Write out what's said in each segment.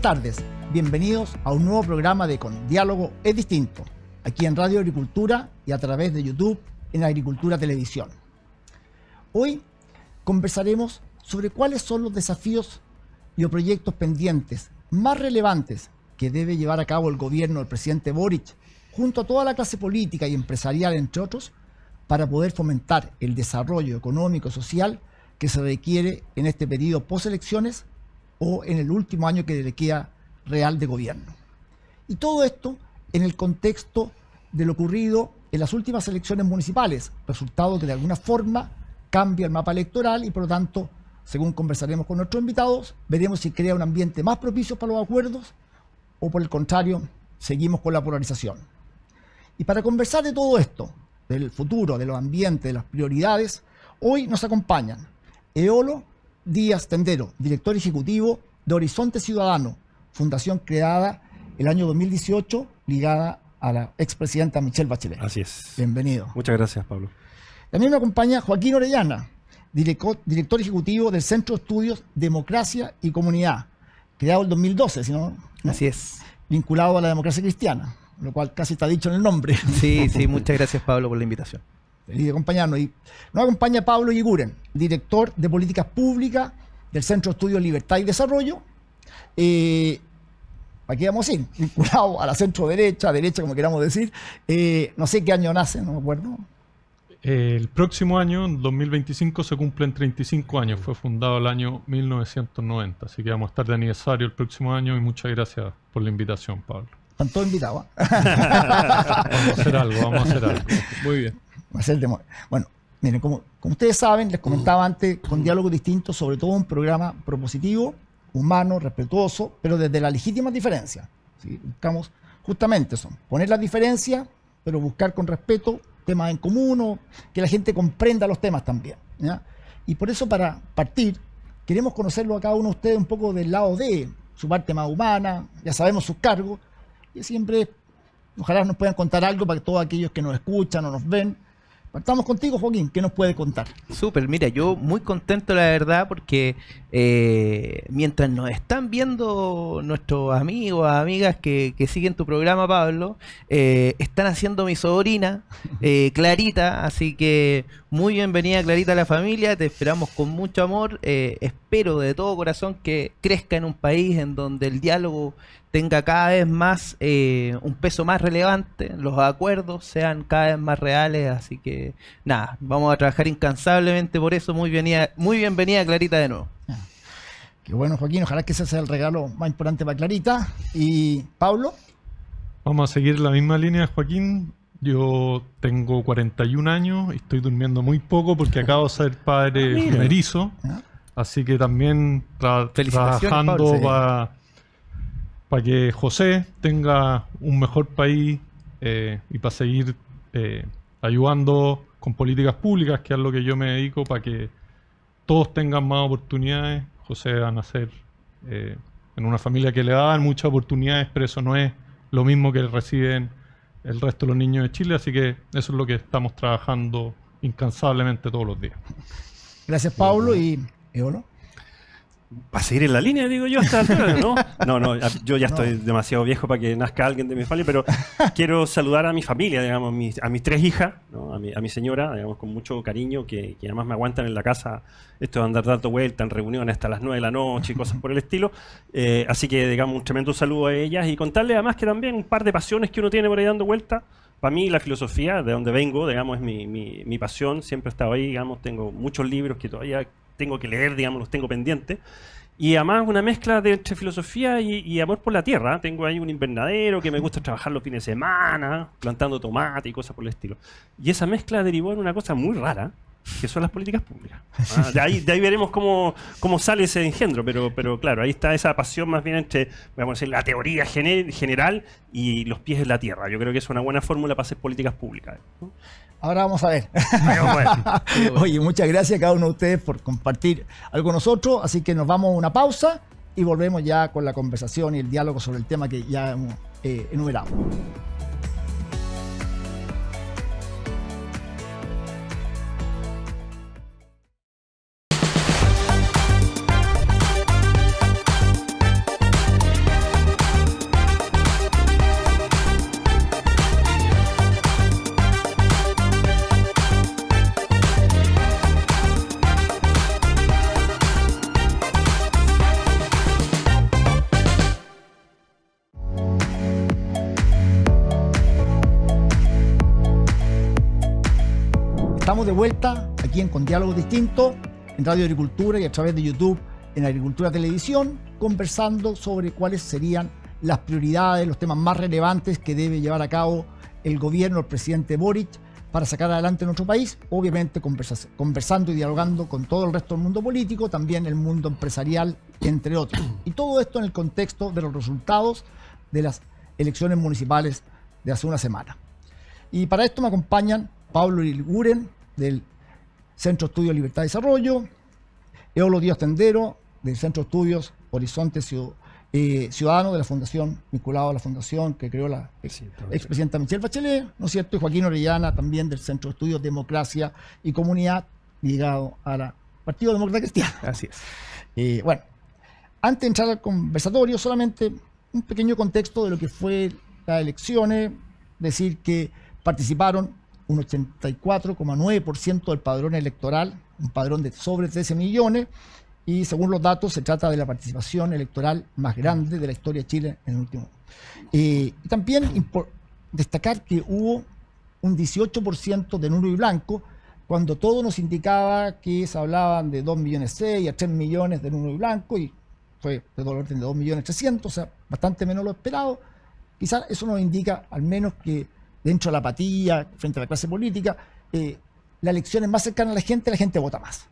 Buenas tardes, bienvenidos a un nuevo programa de Con Diálogo es Distinto, aquí en Radio Agricultura y a través de YouTube en Agricultura Televisión. Hoy conversaremos sobre cuáles son los desafíos y los proyectos pendientes más relevantes que debe llevar a cabo el gobierno del presidente Boric, junto a toda la clase política y empresarial, entre otros, para poder fomentar el desarrollo económico y social que se requiere en este periodo post-elecciones o en el último año que le queda real de gobierno. Y todo esto en el contexto de lo ocurrido en las últimas elecciones municipales, resultado que de alguna forma cambia el mapa electoral y por lo tanto, según conversaremos con nuestros invitados, veremos si crea un ambiente más propicio para los acuerdos o por el contrario, seguimos con la polarización. Y para conversar de todo esto, del futuro, de los ambientes, de las prioridades, hoy nos acompañan Eolo Díaz Tendero, director ejecutivo de Horizonte Ciudadano, fundación creada el año 2018 ligada a la expresidenta Michelle Bachelet. Así es. Bienvenido. Muchas gracias, Pablo. También me acompaña Joaquín Orellana, director, ejecutivo del Centro de Estudios Democracia y Comunidad, creado el 2012, sino Así es. Vinculado a la democracia cristiana, lo cual casi está dicho en el nombre. Sí, sí, muchas gracias, Pablo, por la invitación. Este, y de acompañarnos. Y nos acompaña Pablo Yiguren, director de Políticas Públicas del Centro de Estudios Libertad y Desarrollo. Eh, aquí vamos vinculado a la centro derecha, derecha como queramos decir. Eh, no sé qué año nace, no me acuerdo. El próximo año, en 2025, se cumplen 35 años. Fue fundado el año 1990, así que vamos a estar de aniversario el próximo año y muchas gracias por la invitación, Pablo. Están todos invitados. ¿ah? vamos a hacer algo, vamos a hacer algo. Muy bien. a Bueno, miren, como, como ustedes saben, les comentaba antes, con diálogo distintos, sobre todo un programa propositivo, humano, respetuoso, pero desde la legítima diferencia. Buscamos justamente eso, poner las diferencias, pero buscar con respeto temas en común que la gente comprenda los temas también. Y por eso para partir, queremos conocerlo a cada uno de ustedes un poco del lado de su parte más humana, ya sabemos sus cargos, siempre ojalá nos puedan contar algo para todos aquellos que nos escuchan o nos ven. ¿Estamos contigo, Joaquín, ¿qué nos puede contar? Súper, mira, yo muy contento, la verdad, porque eh, mientras nos están viendo nuestros amigos, amigas que, siguen tu programa, Pablo, eh, están haciendo mi sobrina, eh, Clarita, así que muy bienvenida, Clarita, a la familia, te esperamos con mucho amor, espero de todo corazón que crezca en un país en donde el diálogo tenga cada vez más eh, un peso más relevante, los acuerdos sean cada vez más reales, así que nada, vamos a trabajar incansablemente por eso, muy, bienvenida, muy bienvenida Clarita de nuevo. Ah, qué bueno Joaquín, ojalá que ese sea el regalo más importante para Clarita. ¿Y Pablo? Vamos a seguir la misma línea Joaquín, yo tengo 41 años estoy durmiendo muy poco porque acabo de ser padre ah, primerizo, ah. así que también trabajando para para que José tenga un mejor país eh, y para seguir eh, ayudando con políticas públicas, que es lo que yo me dedico, para que todos tengan más oportunidades. José va a nacer eh, en una familia que le dan muchas oportunidades, pero eso no es lo mismo que reciben el resto de los niños de Chile, así que eso es lo que estamos trabajando incansablemente todos los días. Gracias Pablo y Eolo para seguir en la línea, digo yo, hasta ¿no? No, no, yo ya estoy demasiado viejo para que nazca alguien de mi familia, pero quiero saludar a mi familia, digamos, a mis tres hijas, a, mi, señora, digamos, con mucho cariño, que, que, además me aguantan en la casa esto de andar dando vuelta en reuniones hasta las 9 de la noche y cosas por el estilo. Eh, así que, digamos, un tremendo saludo a ellas y contarle además que también un par de pasiones que uno tiene por ahí dando vuelta. Para mí la filosofía, de donde vengo, digamos, es mi, mi, mi pasión, siempre he estado ahí, digamos, tengo muchos libros que todavía tengo que leer, digamos, los tengo pendientes. Y además una mezcla de, entre filosofía y, y, amor por la tierra. Tengo ahí un invernadero que me gusta trabajar los fines de semana, plantando tomate y cosas por el estilo. Y esa mezcla derivó en una cosa muy rara, que son las políticas públicas. Ah, de, ahí, veremos cómo, sale ese engendro, pero, pero claro, ahí está esa pasión más bien entre vamos la teoría general y los pies en la tierra. Yo creo que es una buena fórmula para hacer políticas públicas. Ahora vamos a ver. Oye, muchas gracias a cada uno de ustedes por compartir algo con nosotros, así que nos vamos a una pausa y volvemos ya con la conversación y el diálogo sobre el tema que ya hemos eh, enumerado. de vuelta aquí en Con Diálogos Distintos, en Radio Agricultura y a través de YouTube en Agricultura Televisión, conversando sobre cuáles serían las prioridades, los temas más relevantes que debe llevar a cabo el gobierno, el presidente Boric, para sacar adelante nuestro país, obviamente conversando y dialogando con todo el resto del mundo político, también el mundo empresarial, entre otros. Y todo esto en el contexto de los resultados de las elecciones municipales de hace una semana. Y para esto me acompañan Pablo Ilguren, del Centro de Estudios Libertad y Desarrollo, Eolo Díaz Tendero, del Centro Estudios Horizonte eh, Ciudadano, de la Fundación, vinculado a la Fundación que creó la expresidenta Michelle Bachelet, ¿no es cierto? Y Joaquín Orellana, también del Centro de Estudios Democracia y Comunidad, ligado a Partido Demócrata Cristiano. Así es. Eh, bueno, antes de entrar al conversatorio, solamente un pequeño contexto de lo que fue las elecciones, decir que participaron un 84,9% del padrón electoral, un padrón de sobre 13 millones, y según los datos se trata de la participación electoral más grande de la historia de Chile en el último. y también destacar que hubo un 18% de nulo y blanco, cuando todo nos indicaba que se hablaban de 2 millones 6 a 3 millones de nulo y blanco, y fue de todo de 2 millones 300, o sea, bastante menos lo esperado, quizás eso nos indica al menos que dentro de la apatía, frente a la clase política, eh, la elección es más cercana a la gente, la gente vota más.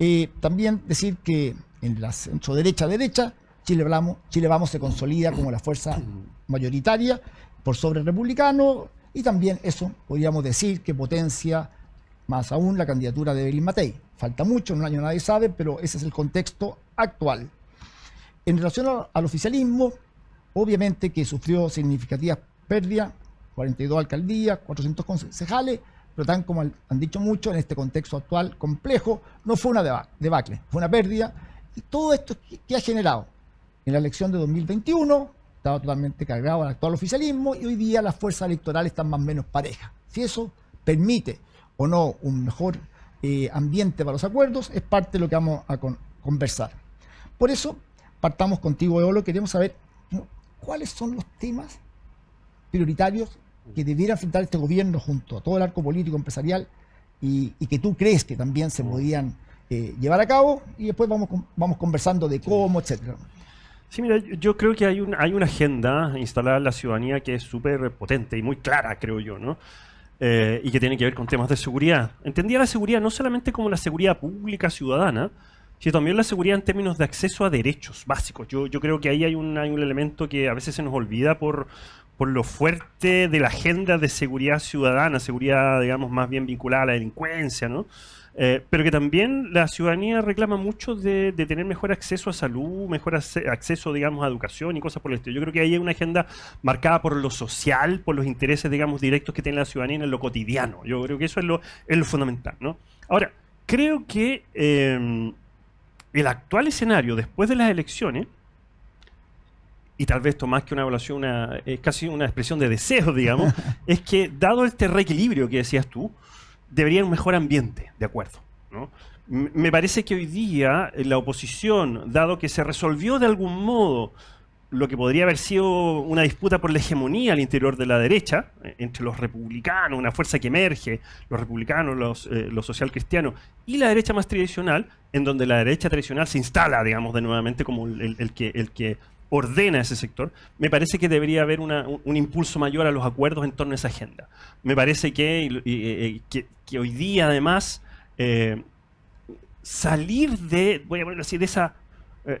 Eh, también decir que en la centro derecha derecha, Chile Vamos, Chile Vamos se consolida como la fuerza mayoritaria por sobre republicano y también eso podríamos decir que potencia más aún la candidatura de Belín Matei. Falta mucho, en un año nadie sabe, pero ese es el contexto actual. En relación al oficialismo, obviamente que sufrió significativas pérdidas 42 alcaldías, 400 concejales, pero tan como han dicho mucho, en este contexto actual complejo, no fue una debacle, fue una pérdida. Y todo esto que ha generado en la elección de 2021, estaba totalmente cargado al actual oficialismo y hoy día las fuerzas electorales están más o menos parejas. Si eso permite o no un mejor eh, ambiente para los acuerdos, es parte de lo que vamos a conversar. Por eso, partamos contigo, Eolo, queremos saber cuáles son los temas prioritarios que debiera enfrentar este gobierno junto a todo el arco político empresarial y, que tú crees que también se mm. podían eh, llevar a cabo y después vamos, vamos conversando de cómo, etcétera. Sí, mira, yo creo que hay, un, hay una agenda instalada en la ciudadanía que es súper potente y muy clara, creo yo, ¿no? Eh, y que tiene que ver con temas de seguridad. Entendía la seguridad no solamente como la seguridad pública ciudadana, sino también la seguridad en términos de acceso a derechos básicos. Yo, yo creo que ahí hay un, hay un elemento que a veces se nos olvida por, por lo fuerte de la agenda de seguridad ciudadana, seguridad, digamos, más bien vinculada a la delincuencia, ¿no? Eh, pero que también la ciudadanía reclama mucho de, tener mejor acceso a salud, mejor acceso, digamos, a educación y cosas por el estilo. Yo creo que ahí hay una agenda marcada por lo social, por los intereses, digamos, directos que tiene la ciudadanía en lo cotidiano. Yo creo que eso es lo, lo fundamental, ¿no? Ahora, creo que eh, el actual escenario, después de las elecciones, y tal vez esto más que una evaluación, es casi una expresión de deseo, digamos, es que dado este reequilibrio que decías tú, debería un mejor ambiente, de acuerdo. ¿no? Me parece que hoy día eh, la oposición, dado que se resolvió de algún modo lo que podría haber sido una disputa por la hegemonía al interior de la derecha, eh, entre los republicanos, una fuerza que emerge, los republicanos, los, eh, los socialcristianos, y la derecha más tradicional, en donde la derecha tradicional se instala, digamos, de nuevamente como el, que, el que ordena ese sector, me parece que debería haber un, impulso mayor a los acuerdos en torno a esa agenda. Me parece que, eh, eh, hoy día, además, eh, salir de, voy a ponerlo así, de esa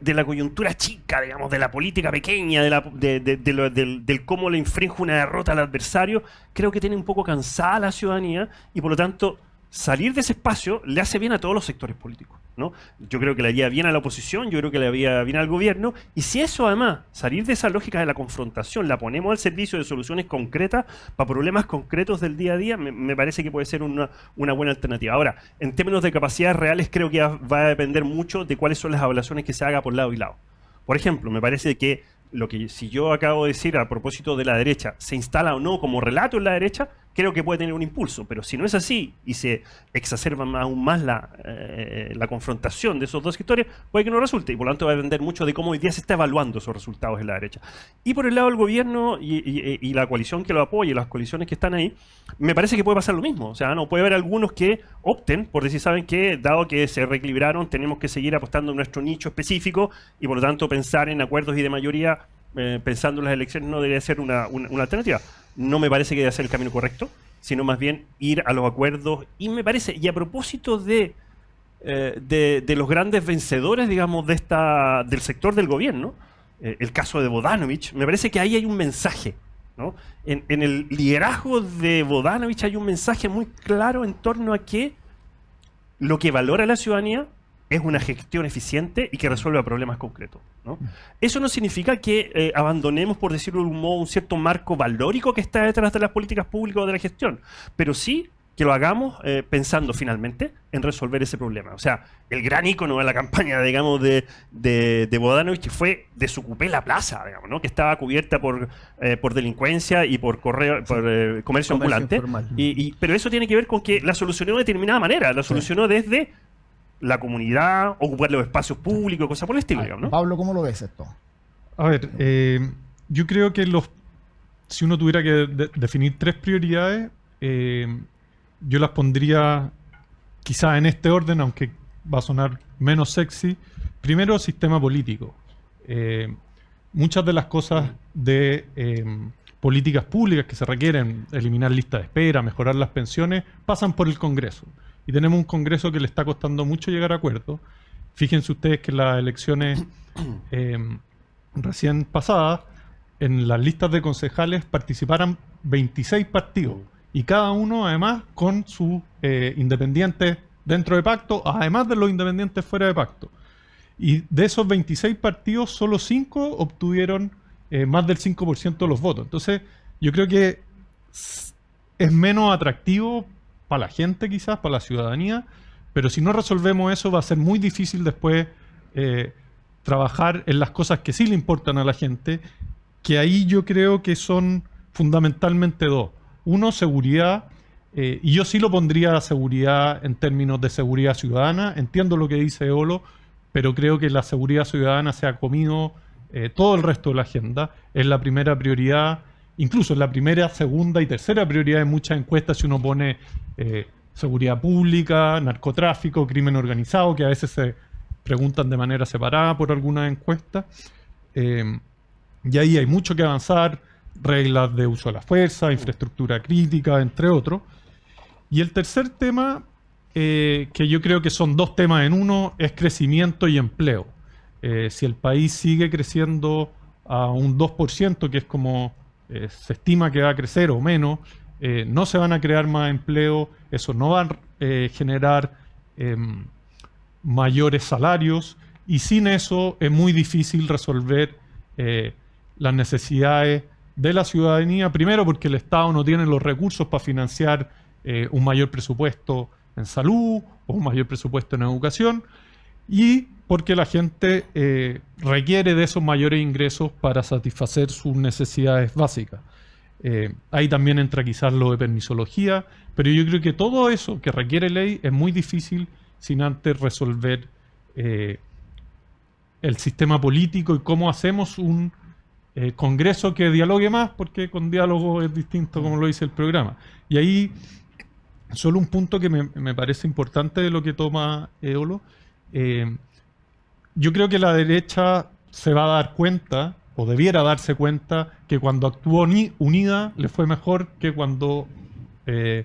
de la coyuntura chica, digamos, de la política pequeña, de, la, del, del, cómo le infringe una derrota al adversario, creo que tiene un poco cansada la ciudadanía y por lo tanto salir de ese espacio le hace bien a todos los sectores políticos. ¿no? Yo creo que le haría bien a la oposición, yo creo que le haría bien al gobierno, y si eso además, salir de esa lógica de la confrontación, la ponemos al servicio de soluciones concretas para problemas concretos del día a día, me, parece que puede ser una, una, buena alternativa. Ahora, en términos de capacidades reales, creo que va a depender mucho de cuáles son las evaluaciones que se haga por lado y lado. Por ejemplo, me parece que lo que si yo acabo de decir a propósito de la derecha, se instala o no como relato en la derecha, creo que puede tener un impulso, pero si no es así y se exacerba aún más la, eh, la confrontación de esos dos sectores, puede que no resulte y por lo tanto va a depender mucho de cómo hoy día se está evaluando esos resultados en la derecha. Y por el lado del gobierno y, la coalición que lo apoye, las coaliciones que están ahí, me parece que puede pasar lo mismo. O sea, no puede haber algunos que opten por decir, saben que dado que se reequilibraron, tenemos que seguir apostando en nuestro nicho específico y por lo tanto pensar en acuerdos y de mayoría eh, pensando en las elecciones no debería ser una, una alternativa no me parece que ser el camino correcto, sino más bien ir a los acuerdos. Y me parece, y a propósito de, eh, de, los grandes vencedores, digamos, de esta, del sector del gobierno, eh, el caso de Bodanovich, me parece que ahí hay un mensaje. En, en, el liderazgo de Bodanovich hay un mensaje muy claro en torno a que lo que valora la ciudadanía es una gestión eficiente y que resuelve problemas concretos. Eso no significa que eh, abandonemos, por decirlo de un modo, un cierto marco valórico que está detrás de las políticas públicas o de la gestión, pero sí que lo hagamos eh, pensando finalmente en resolver ese problema. O sea, el gran icono de la campaña, digamos, de, de, de Bodanovich que fue desocupé la plaza, digamos, ¿no? que estaba cubierta por, eh, por delincuencia y por, comercio, ambulante. Y, pero eso tiene que ver con que la solucionó de determinada manera, la solucionó desde la comunidad, ocupar los espacios públicos, cosas por el estilo, Pablo, ¿cómo lo ves esto? A ver, eh, yo creo que los si uno tuviera que definir tres prioridades, eh, yo las pondría quizá en este orden, aunque va a sonar menos sexy. Primero, sistema político. Eh, muchas de las cosas de em, políticas públicas que se requieren, eliminar lista de espera, mejorar las pensiones, pasan por el Congreso y tenemos un Congreso que le está costando mucho llegar a acuerdos. Fíjense ustedes que las elecciones em, recién pasadas, en las listas de concejales participaron 26 partidos y cada uno además con sus eh, independientes dentro de pacto, además de los independientes fuera de pacto. Y de esos 26 partidos, solo 5 obtuvieron eh, más del 5% de los votos. Entonces, yo creo que es menos atractivo para la gente quizás, para la ciudadanía, pero si no resolvemos eso va a ser muy difícil después eh, trabajar en las cosas que sí le importan a la gente, que ahí yo creo que son fundamentalmente dos. Uno, seguridad, eh, y yo sí lo pondría a seguridad en términos de seguridad ciudadana, entiendo lo que dice Olo, pero creo que la seguridad ciudadana se ha comido eh, todo el resto de la agenda, es la primera prioridad incluso en la primera, segunda y tercera prioridad de muchas encuestas, si uno pone eh, seguridad pública, narcotráfico, crimen organizado, que a veces se preguntan de manera separada por algunas encuestas. Eh, y ahí hay mucho que avanzar, reglas de uso de la fuerza, infraestructura crítica, entre otros. Y el tercer tema, eh, que yo creo que son dos temas en uno, es crecimiento y empleo. si el país sigue creciendo a un 2%, que es como eh, se estima que va a crecer o menos, eh, no se van a crear más empleo, eso no va a eh, generar em, mayores salarios y sin eso es muy difícil resolver las necesidades de la ciudadanía, primero porque el Estado no tiene los recursos para financiar un mayor presupuesto en salud o un mayor presupuesto en educación y porque la gente eh, requiere de esos mayores ingresos para satisfacer sus necesidades básicas. Eh, ahí también entra quizás lo de permisología, pero yo creo que todo eso que requiere ley es muy difícil sin antes resolver eh, el sistema político y cómo hacemos un Congreso que dialogue más, porque con diálogo es distinto como lo dice el programa. Y ahí, solo un punto que me, me parece importante de lo que toma Eolo, yo creo que la derecha se va a dar cuenta, o debiera darse cuenta, que cuando actuó unida le fue mejor que cuando eh,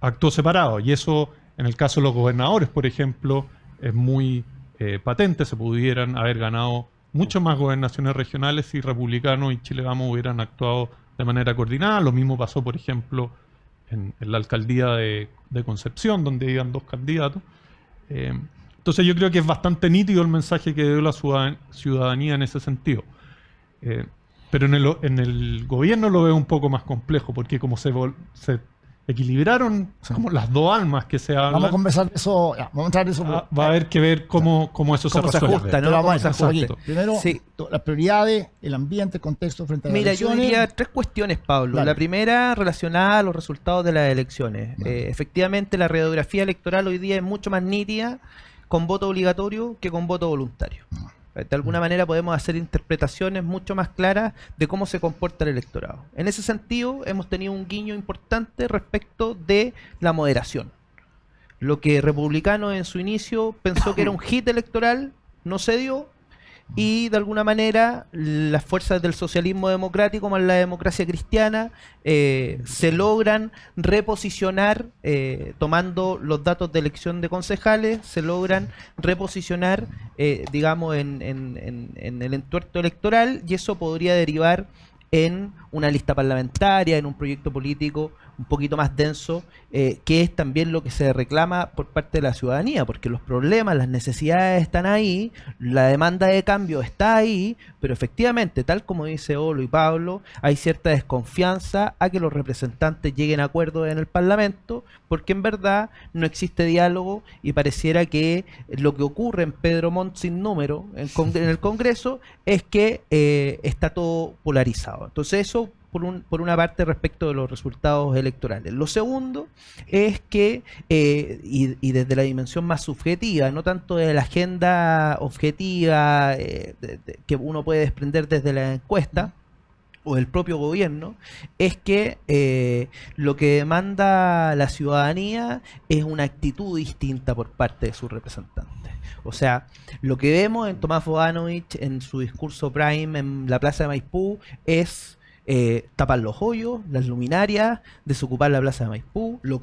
actuó separado. Y eso, en el caso de los gobernadores, por ejemplo, es muy eh, patente. Se pudieran haber ganado muchas más gobernaciones regionales si Republicano y Chile Vamos hubieran actuado de manera coordinada. Lo mismo pasó, por ejemplo, en, la alcaldía de, Concepción, donde iban dos candidatos. Eh, entonces yo creo que es bastante nítido el mensaje que dio la ciudadanía en ese sentido. Eh, pero en el, gobierno lo veo un poco más complejo, porque como se, equilibraron las dos almas que se hablan. Vamos a conversar eso, vamos a eso. Ah, va a haber que ver cómo, eso se, ajusta. ¿no? primero, las prioridades, el ambiente, el contexto frente a las Mira, yo diría tres cuestiones, Pablo. La primera relacionada a los resultados de las elecciones. Eh, efectivamente, la radiografía electoral hoy día es mucho más nítida con voto obligatorio que con voto voluntario. De alguna mm. manera podemos hacer interpretaciones mucho más claras de cómo se comporta el electorado. En ese sentido, hemos tenido un guiño importante respecto de la moderación. Lo que Republicano en su inicio pensó que era un hit electoral, no se dio, y de alguna manera las fuerzas del socialismo democrático más la democracia cristiana eh, se logran reposicionar, eh, tomando los datos de elección de concejales, se logran reposicionar, eh, digamos, en, en, en, en el entuerto electoral y eso podría derivar en una lista parlamentaria, en un proyecto político un poquito más denso, eh, que es también lo que se reclama por parte de la ciudadanía, porque los problemas, las necesidades están ahí, la demanda de cambio está ahí, pero efectivamente, tal como dice Olo y Pablo, hay cierta desconfianza a que los representantes lleguen a acuerdos en el Parlamento, porque en verdad no existe diálogo y pareciera que lo que ocurre en Pedro Montt sin número en, el Congreso es que eh, está todo polarizado. Entonces eso por, una parte respecto de los resultados electorales. Lo segundo es que, eh, y, desde la dimensión más subjetiva, no tanto de la agenda objetiva eh, que uno puede desprender desde la encuesta, o el propio gobierno, es que eh, lo que demanda la ciudadanía es una actitud distinta por parte de sus representantes. O sea, lo que vemos en Tomás Boganovich, en su discurso Prime en la Plaza de Maipú es eh, tapar los hoyos, las luminarias, desocupar la plaza de Maipú, lo,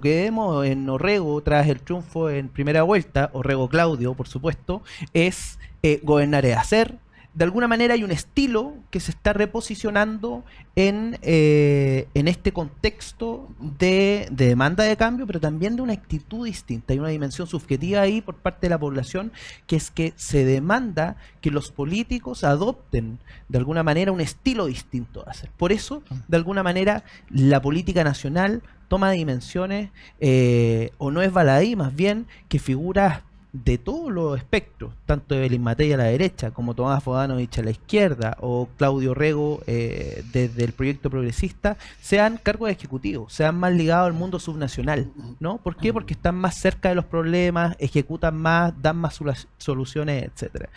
que, vemos en Orrego tras el triunfo en primera vuelta, Orrego Claudio, por supuesto, es eh, gobernar es hacer, de alguna manera hay un estilo que se está reposicionando en, eh, en este contexto de, de, demanda de cambio, pero también de una actitud distinta. Hay una dimensión subjetiva ahí por parte de la población, que es que se demanda que los políticos adopten de alguna manera un estilo distinto de hacer. Por eso, de alguna manera, la política nacional toma dimensiones, eh, o no es baladí, más bien que figura de todos los espectros, tanto Evelyn Matei a la derecha, como Tomás dicha a la izquierda, o Claudio Rego eh, desde el proyecto progresista, sean cargos ejecutivos, sean más ligados al mundo subnacional, ¿no? ¿Por qué? Porque están más cerca de los problemas, ejecutan más, dan más soluciones, etcétera.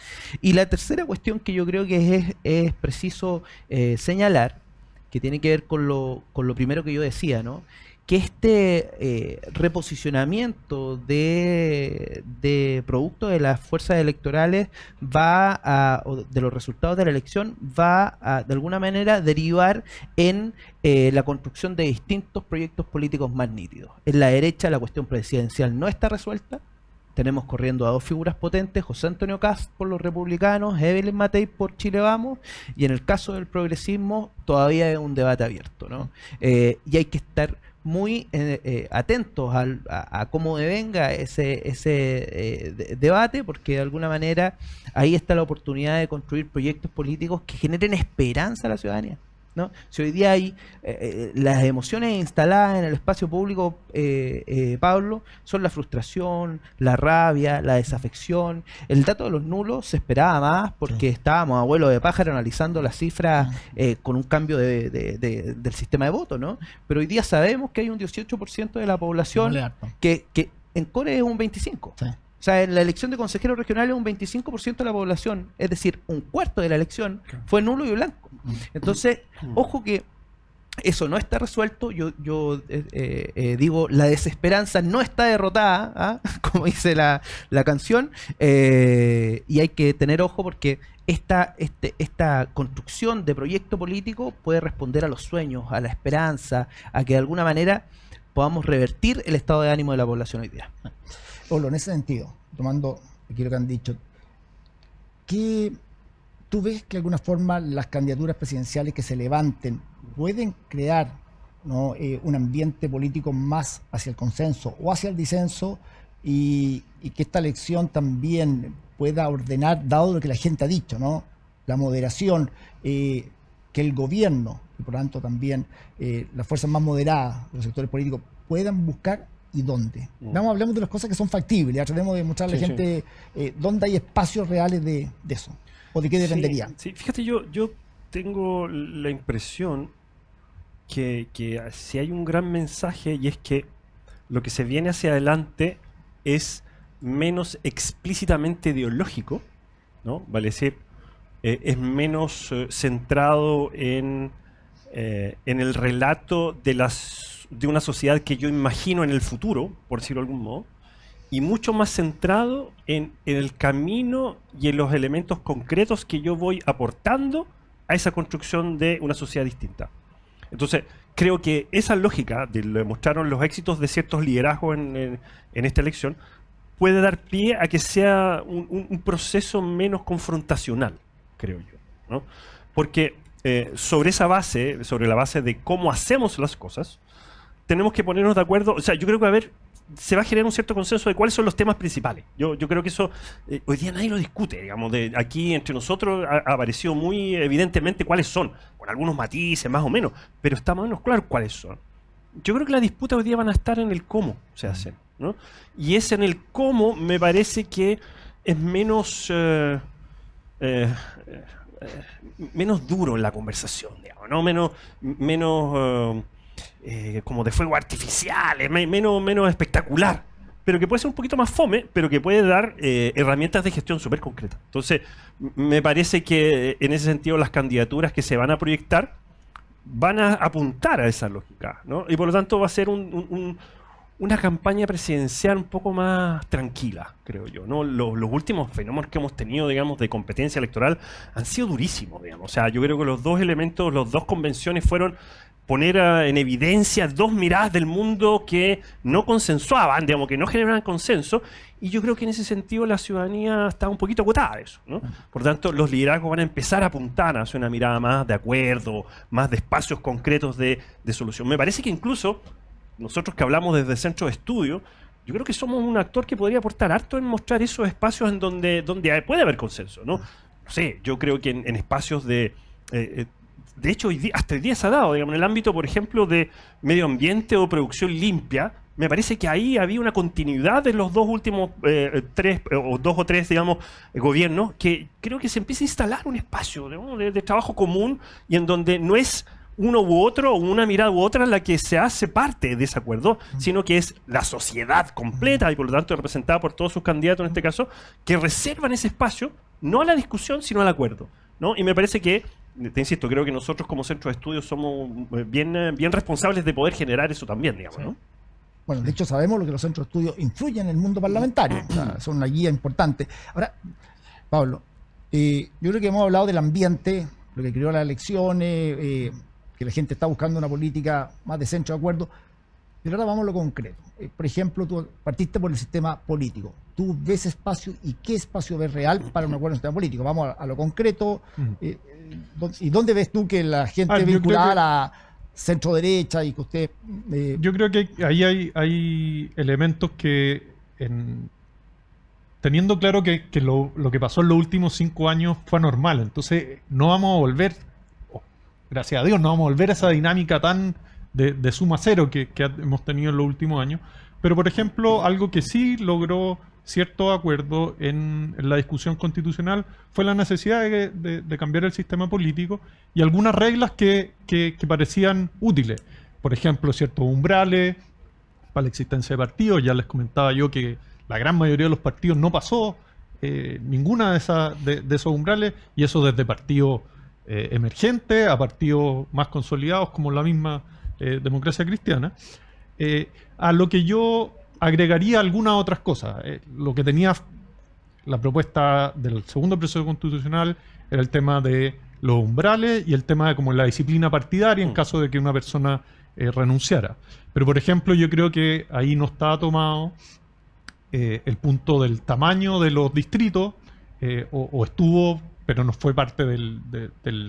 Y la tercera cuestión que yo creo que es, preciso eh, señalar, que tiene que ver con lo, con lo primero que yo decía, ¿no? que este eh, reposicionamiento de, productos producto de las fuerzas electorales va a, de los resultados de la elección va a de alguna manera derivar en eh, la construcción de distintos proyectos políticos más nítidos. En la derecha la cuestión presidencial no está resuelta, tenemos corriendo a dos figuras potentes, José Antonio Cast por los republicanos, Evelyn Matei por Chile Vamos, y en el caso del progresismo todavía es un debate abierto, ¿no? Eh, y hay que estar muy eh, eh, atentos al, a, cómo venga ese, ese eh, debate, porque de alguna manera ahí está la oportunidad de construir proyectos políticos que generen esperanza a la ciudadanía. Si hoy día hay eh, eh, las emociones instaladas en el espacio público, eh, Pablo, son la frustración, la rabia, la desafección. El dato de los nulos se esperaba más porque estábamos abuelo de pájaro analizando las cifras ah. con un cambio del sistema de voto, ¿no? Pero hoy día sabemos que hay un 18% de la población que, que en Core es un 25%. O sea, en la elección de consejeros regionales un 25% de la población, es decir, un cuarto de la elección, fue nulo y blanco. Mm. Entonces, mm. ojo que eso no está resuelto. Yo, yo eh, eh, eh, digo, la desesperanza no está derrotada, ¿ah? como dice la, canción, y hay que tener ojo porque esta, este, esta construcción de proyecto político puede responder a los sueños, a la esperanza, a que de alguna manera podamos revertir el estado de ánimo de la población hoy día. Olo, en ese sentido, tomando aquí lo que han dicho, ¿tú ves que de alguna forma las candidaturas presidenciales que se levanten pueden crear eh, un ambiente político más hacia el consenso o hacia el disenso y, que esta elección también pueda ordenar, dado lo que la gente ha dicho, ¿no? la moderación, eh, que el gobierno y por lo tanto también eh, las fuerzas más moderadas, los sectores políticos, puedan buscar y dónde. Mm. Vamos, hablemos de las cosas que son factibles, tratemos de mostrarle a la gente eh, dónde hay espacios reales de, eso, o de qué dependería. Sí, fíjate, yo, yo tengo la impresión que, si hay un gran mensaje y es que lo que se viene hacia adelante es menos explícitamente ideológico, ¿no? Vale decir, eh, es menos eh, centrado en, en el relato de las de una sociedad que yo imagino en el futuro, por decirlo de algún modo, y mucho más centrado en, el camino y en los elementos concretos que yo voy aportando a esa construcción de una sociedad distinta. Entonces, creo que esa lógica, de lo demostraron los éxitos de ciertos liderazgos en, esta elección, puede dar pie a que sea un, proceso menos confrontacional, creo yo. Porque eh, sobre esa base, sobre la base de cómo hacemos las cosas, tenemos que ponernos de acuerdo. O sea, yo creo que a ver, se va a generar un cierto consenso de cuáles son los temas principales. Yo, creo que eso, eh, hoy día nadie lo discute, digamos, de aquí entre nosotros ha, aparecido muy evidentemente cuáles son, con algunos matices más o menos, pero está más o menos claro cuáles son. Yo creo que la disputa hoy día van a estar en el cómo se hacen, ¿no? Y es en el cómo me parece que es menos... Eh, eh, menos duro en la conversación, digamos, ¿no? Menos, menos eh, como de fuego artificial, menos, menos espectacular, pero que puede ser un poquito más fome, pero que puede dar eh, herramientas de gestión súper concretas. Entonces, me parece que eh, en ese sentido las candidaturas que se van a proyectar van a apuntar a esa lógica, Y por lo tanto va a ser una campaña presidencial un poco más tranquila, creo yo. ¿no? Los, últimos fenómenos que hemos tenido, digamos, de competencia electoral han sido durísimos, digamos. O sea, yo creo que los dos elementos, los dos convenciones fueron poner ah, en evidencia dos miradas del mundo que no consensuaban, digamos, que no generaban consenso, y yo creo que en ese sentido la ciudadanía está un poquito agotada de eso. ¿no? Por tanto, los liderazgos van a empezar a apuntar hacia una mirada más de acuerdo, más de espacios concretos de, solución. Me parece que incluso nosotros que hablamos desde el centro de estudio, yo creo que somos un actor que podría aportar harto en mostrar esos espacios en donde, donde puede haber consenso. No, sé, yo creo que en, espacios de... Eh, eh, de hecho, hasta el día se ha dado, digamos, en el ámbito, por ejemplo, de medio ambiente o producción limpia, me parece que ahí había una continuidad de los dos últimos eh, eh, tres, eh, o dos o tres, digamos, gobiernos, que creo que se empieza a instalar un espacio de, trabajo común y en donde no es uno u otro, una mirada u otra, la que se hace parte de ese acuerdo, sino que es la sociedad completa y por lo tanto representada por todos sus candidatos en este caso, que reservan ese espacio no a la discusión, sino al acuerdo. ¿no? Y me parece que te insisto, creo que nosotros como centro de estudios somos eh, bien, eh, bien responsables de poder generar eso también, digamos, ¿no? Bueno, de hecho sabemos lo que los centros de estudios influyen en el mundo parlamentario, son una guía importante. Ahora, Pablo, eh, yo creo que hemos hablado del ambiente, lo que creó las elecciones, que la gente está buscando una política más de centro de acuerdo, pero ahora vamos a lo concreto. por ejemplo, tú partiste por el sistema político. ¿Tú ves espacio y qué espacio ves real para un acuerdo en el sistema político? Vamos a, a lo concreto. ¿Y dónde ves tú que la gente ah, vinculada a centro derecha y que usted... Eh, eh, yo creo que ahí hay, hay elementos que, teniendo claro que, lo, que pasó en los últimos cinco años fue normal, entonces no vamos a volver, gracias a Dios, no vamos a volver a esa dinámica tan de, de suma cero que hemos tenido en los últimos años. Pero, por ejemplo, algo que sí logró cierto acuerdo en, la discusión constitucional fue la necesidad de, cambiar el sistema político y algunas reglas que, parecían útiles. Por ejemplo, ciertos umbrales para la existencia de partidos. Ya les comentaba yo que la gran mayoría de los partidos no pasó eh, ninguna de, esas, de, esos umbrales y eso desde partidos eh, emergentes a partidos más consolidados como la misma eh, democracia cristiana. a lo que yo agregaría algunas otras cosas. Eh, lo que tenía la propuesta del segundo proceso constitucional era el tema de los umbrales y el tema de como la disciplina partidaria en mm. caso de que una persona eh, renunciara. Pero, por ejemplo, yo creo que ahí no está tomado eh, el punto del tamaño de los distritos, o, estuvo, pero no fue parte del,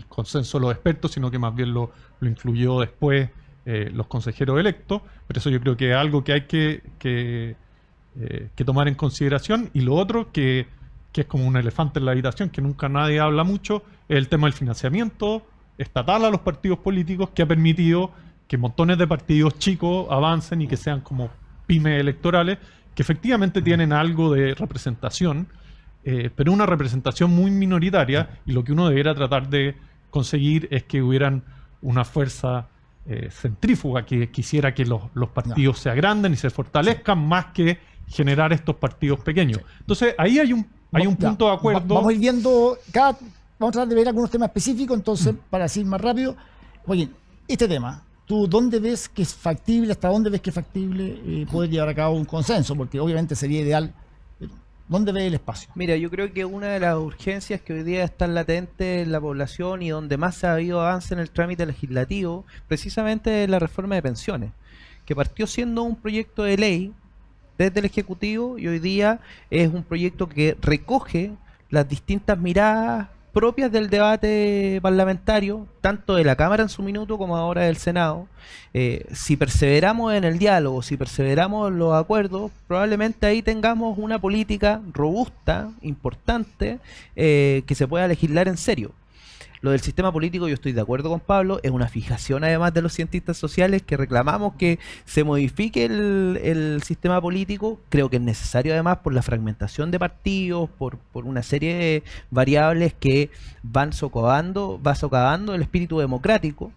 consenso de los expertos, sino que más bien lo, lo incluyó después eh, los consejeros electos, pero eso yo creo que es algo que hay que, que, eh, tomar en consideración. Y lo otro, que, es como un elefante en la habitación, que nunca nadie habla mucho, es el tema del financiamiento estatal a los partidos políticos, que ha permitido que montones de partidos chicos avancen y que sean como pymes electorales, que efectivamente tienen algo de representación, eh, pero una representación muy minoritaria, y lo que uno debería tratar de conseguir es que hubieran una fuerza eh, centrífuga que quisiera que los, partidos se agranden y se fortalezcan más que generar estos partidos pequeños. Entonces, ahí hay un, hay un punto de acuerdo. vamos a ir viendo, vamos a tratar de ver algunos temas específicos, entonces, mm. para así más rápido. Oye, este tema, ¿tú dónde ves que es factible, hasta dónde ves que es factible puede eh, poder llevar a cabo un consenso? Porque obviamente sería ideal ¿Dónde ve el espacio? Mira, yo creo que una de las urgencias que hoy día están latente en la población y donde más ha habido avance en el trámite legislativo, precisamente es la reforma de pensiones, que partió siendo un proyecto de ley desde el Ejecutivo y hoy día es un proyecto que recoge las distintas miradas propias del debate parlamentario, tanto de la Cámara en su minuto como ahora del Senado. Eh, si perseveramos en el diálogo, si perseveramos en los acuerdos, probablemente ahí tengamos una política robusta, importante, eh, que se pueda legislar en serio. Lo del sistema político, yo estoy de acuerdo con Pablo, es una fijación además de los cientistas sociales que reclamamos que se modifique el, el sistema político. Creo que es necesario además por la fragmentación de partidos, por, por una serie de variables que van socavando, va socavando el espíritu democrático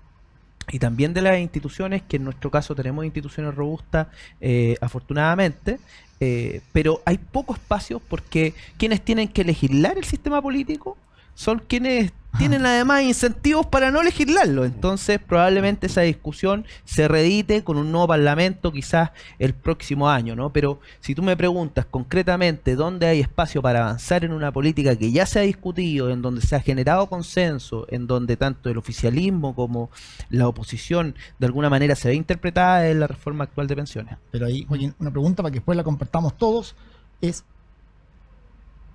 y también de las instituciones, que en nuestro caso tenemos instituciones robustas, eh, afortunadamente, eh, pero hay pocos espacios porque quienes tienen que legislar el sistema político son quienes tienen además incentivos para no legislarlo. Entonces, probablemente esa discusión se reedite con un nuevo parlamento quizás el próximo año, ¿no? Pero si tú me preguntas concretamente dónde hay espacio para avanzar en una política que ya se ha discutido, en donde se ha generado consenso, en donde tanto el oficialismo como la oposición de alguna manera se ve interpretada en la reforma actual de pensiones. Pero ahí, una pregunta para que después la compartamos todos es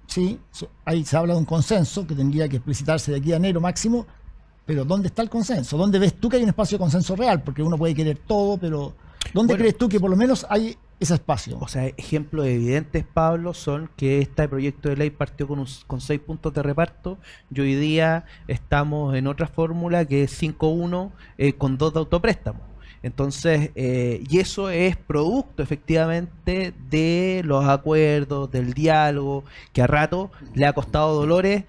¿sí? Ahí se habla de un consenso que tendría que explicitarse de aquí a enero máximo, pero ¿dónde está el consenso? ¿Dónde ves tú que hay un espacio de consenso real? Porque uno puede querer todo, pero ¿dónde crees tú que por lo menos hay ese espacio? O sea, ejemplos evidentes, Pablo, son que este proyecto de ley partió con, seis puntos de reparto y hoy día estamos en otra fórmula que es 5-1 eh, con dos de autopréstamo. Entonces, eh, y eso es producto efectivamente de los acuerdos, del diálogo, que a rato le ha costado dolores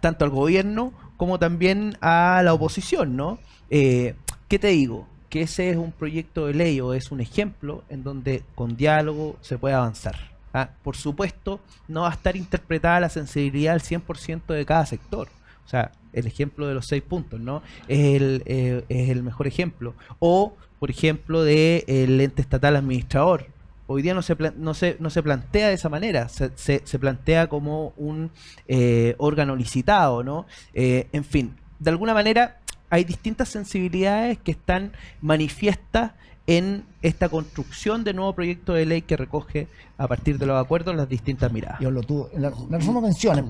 tanto al gobierno como también a la oposición, ¿no? Eh, ¿Qué te digo? Que ese es un proyecto de ley o es un ejemplo en donde con diálogo se puede avanzar. ¿ah? por supuesto, no va a estar interpretada la sensibilidad al 100% de cada sector. O sea, el ejemplo de los seis puntos, ¿no? Es el, eh, es el mejor ejemplo. O, por ejemplo, del el ente estatal administrador. Hoy día no se, no se, no se plantea de esa manera, se, se, plantea como un eh, órgano licitado, ¿no? Eh, en fin, de alguna manera hay distintas sensibilidades que están manifiestas en esta construcción de nuevo proyecto de ley que recoge a partir de los acuerdos las distintas miradas. Yo lo tuve, en la, reforma de pensiones, mm.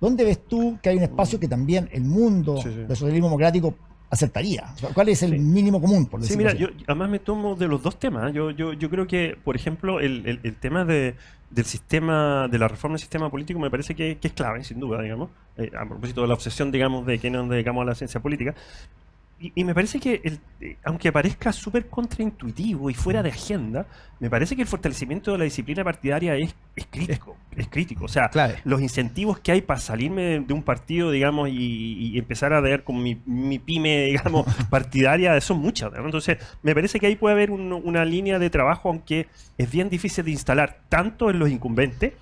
¿Dónde ves tú que hay un espacio que también el mundo del socialismo democrático aceptaría? ¿Cuál es el mínimo común, por decirlo Sí, mira, yo además me tomo de los dos temas. ¿eh? Yo, yo, yo creo que, por ejemplo, el, el, tema de, del sistema, de la reforma del sistema político me parece que, es clave, sin duda, digamos, eh, a propósito de la obsesión, digamos, de que nos dedicamos a la ciencia política, y, me parece que, eh, aunque parezca súper contraintuitivo y fuera de agenda, me parece que el fortalecimiento de la disciplina partidaria es, crítico. Es, crítico. O sea, los incentivos que hay para salirme de, un partido, digamos, y, empezar a ver con mi, pyme, digamos, partidaria, son muchas. Entonces, me parece que ahí puede haber una línea de trabajo, aunque es bien difícil de instalar tanto en los incumbentes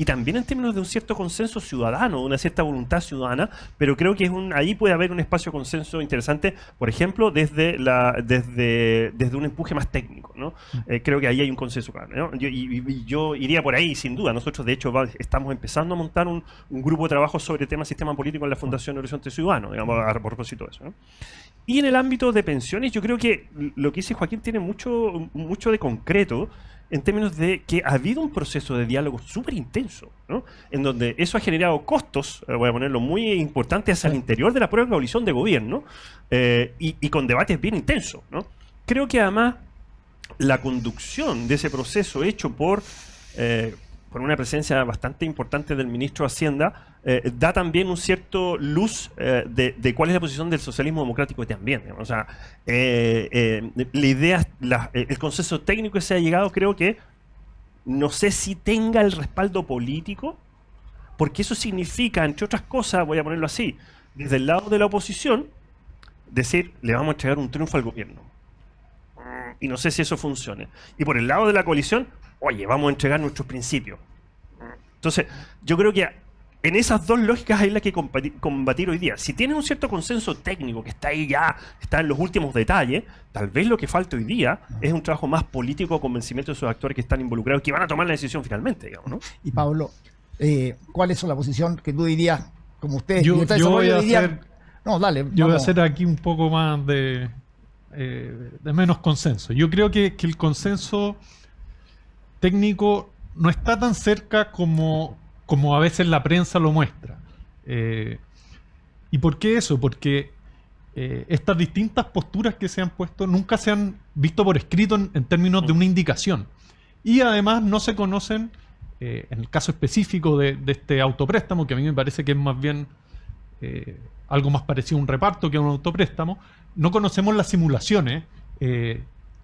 y también en términos de un cierto consenso ciudadano, de una cierta voluntad ciudadana, pero creo que ahí puede haber un espacio de consenso interesante, por ejemplo, desde, la, desde, desde un empuje más técnico. ¿no? Mm. Eh, creo que ahí hay un consenso claro. Yo, y, yo iría por ahí, sin duda. Nosotros, de hecho, estamos empezando a montar un, grupo de trabajo sobre temas sistema político en la Fundación Horizonte Ciudadano, digamos, a, propósito de eso. Y en el ámbito de pensiones, yo creo que lo que dice Joaquín tiene mucho, mucho de concreto en términos de que ha habido un proceso de diálogo súper intenso, ¿no? en donde eso ha generado costos, eh, voy a ponerlo muy importante, hacia el interior de la propia coalición de gobierno eh, y, con debates bien intensos. ¿no? Creo que además la conducción de ese proceso hecho por eh, con una presencia bastante importante del ministro de Hacienda, eh, da también un cierto luz eh, de, cuál es la posición del socialismo democrático también. O sea, eh, la idea, el consenso técnico que se ha llegado, creo que no sé si tenga el respaldo político, porque eso significa, entre otras cosas, voy a ponerlo así, desde el lado de la oposición, decir, le vamos a entregar un triunfo al gobierno. Y no sé si eso funcione. Y por el lado de la coalición, oye, vamos a entregar nuestros principios. Entonces, yo creo que en esas dos lógicas hay las que combatir hoy día. Si tienes un cierto consenso técnico que está ahí ya, está en los últimos detalles, tal vez lo que falta hoy día es un trabajo más político, convencimiento de esos actores que están involucrados, y que van a tomar la decisión finalmente, Y Pablo, eh, ¿cuál es la posición que tú dirías, como ustedes, yo, voy a hacer, no, dale, yo voy a hacer aquí un poco más de, eh, menos consenso. Yo creo que el consenso técnico no está tan cerca como, como a veces la prensa lo muestra. Eh, ¿Y por qué eso? Porque eh, estas distintas posturas que se han puesto nunca se han visto por escrito en, términos de una indicación. Y además no se conocen, eh, en el caso específico de, de, este autopréstamo, que a mí me parece que es más bien algo más parecido a un reparto que a un autopréstamo, no conocemos las simulaciones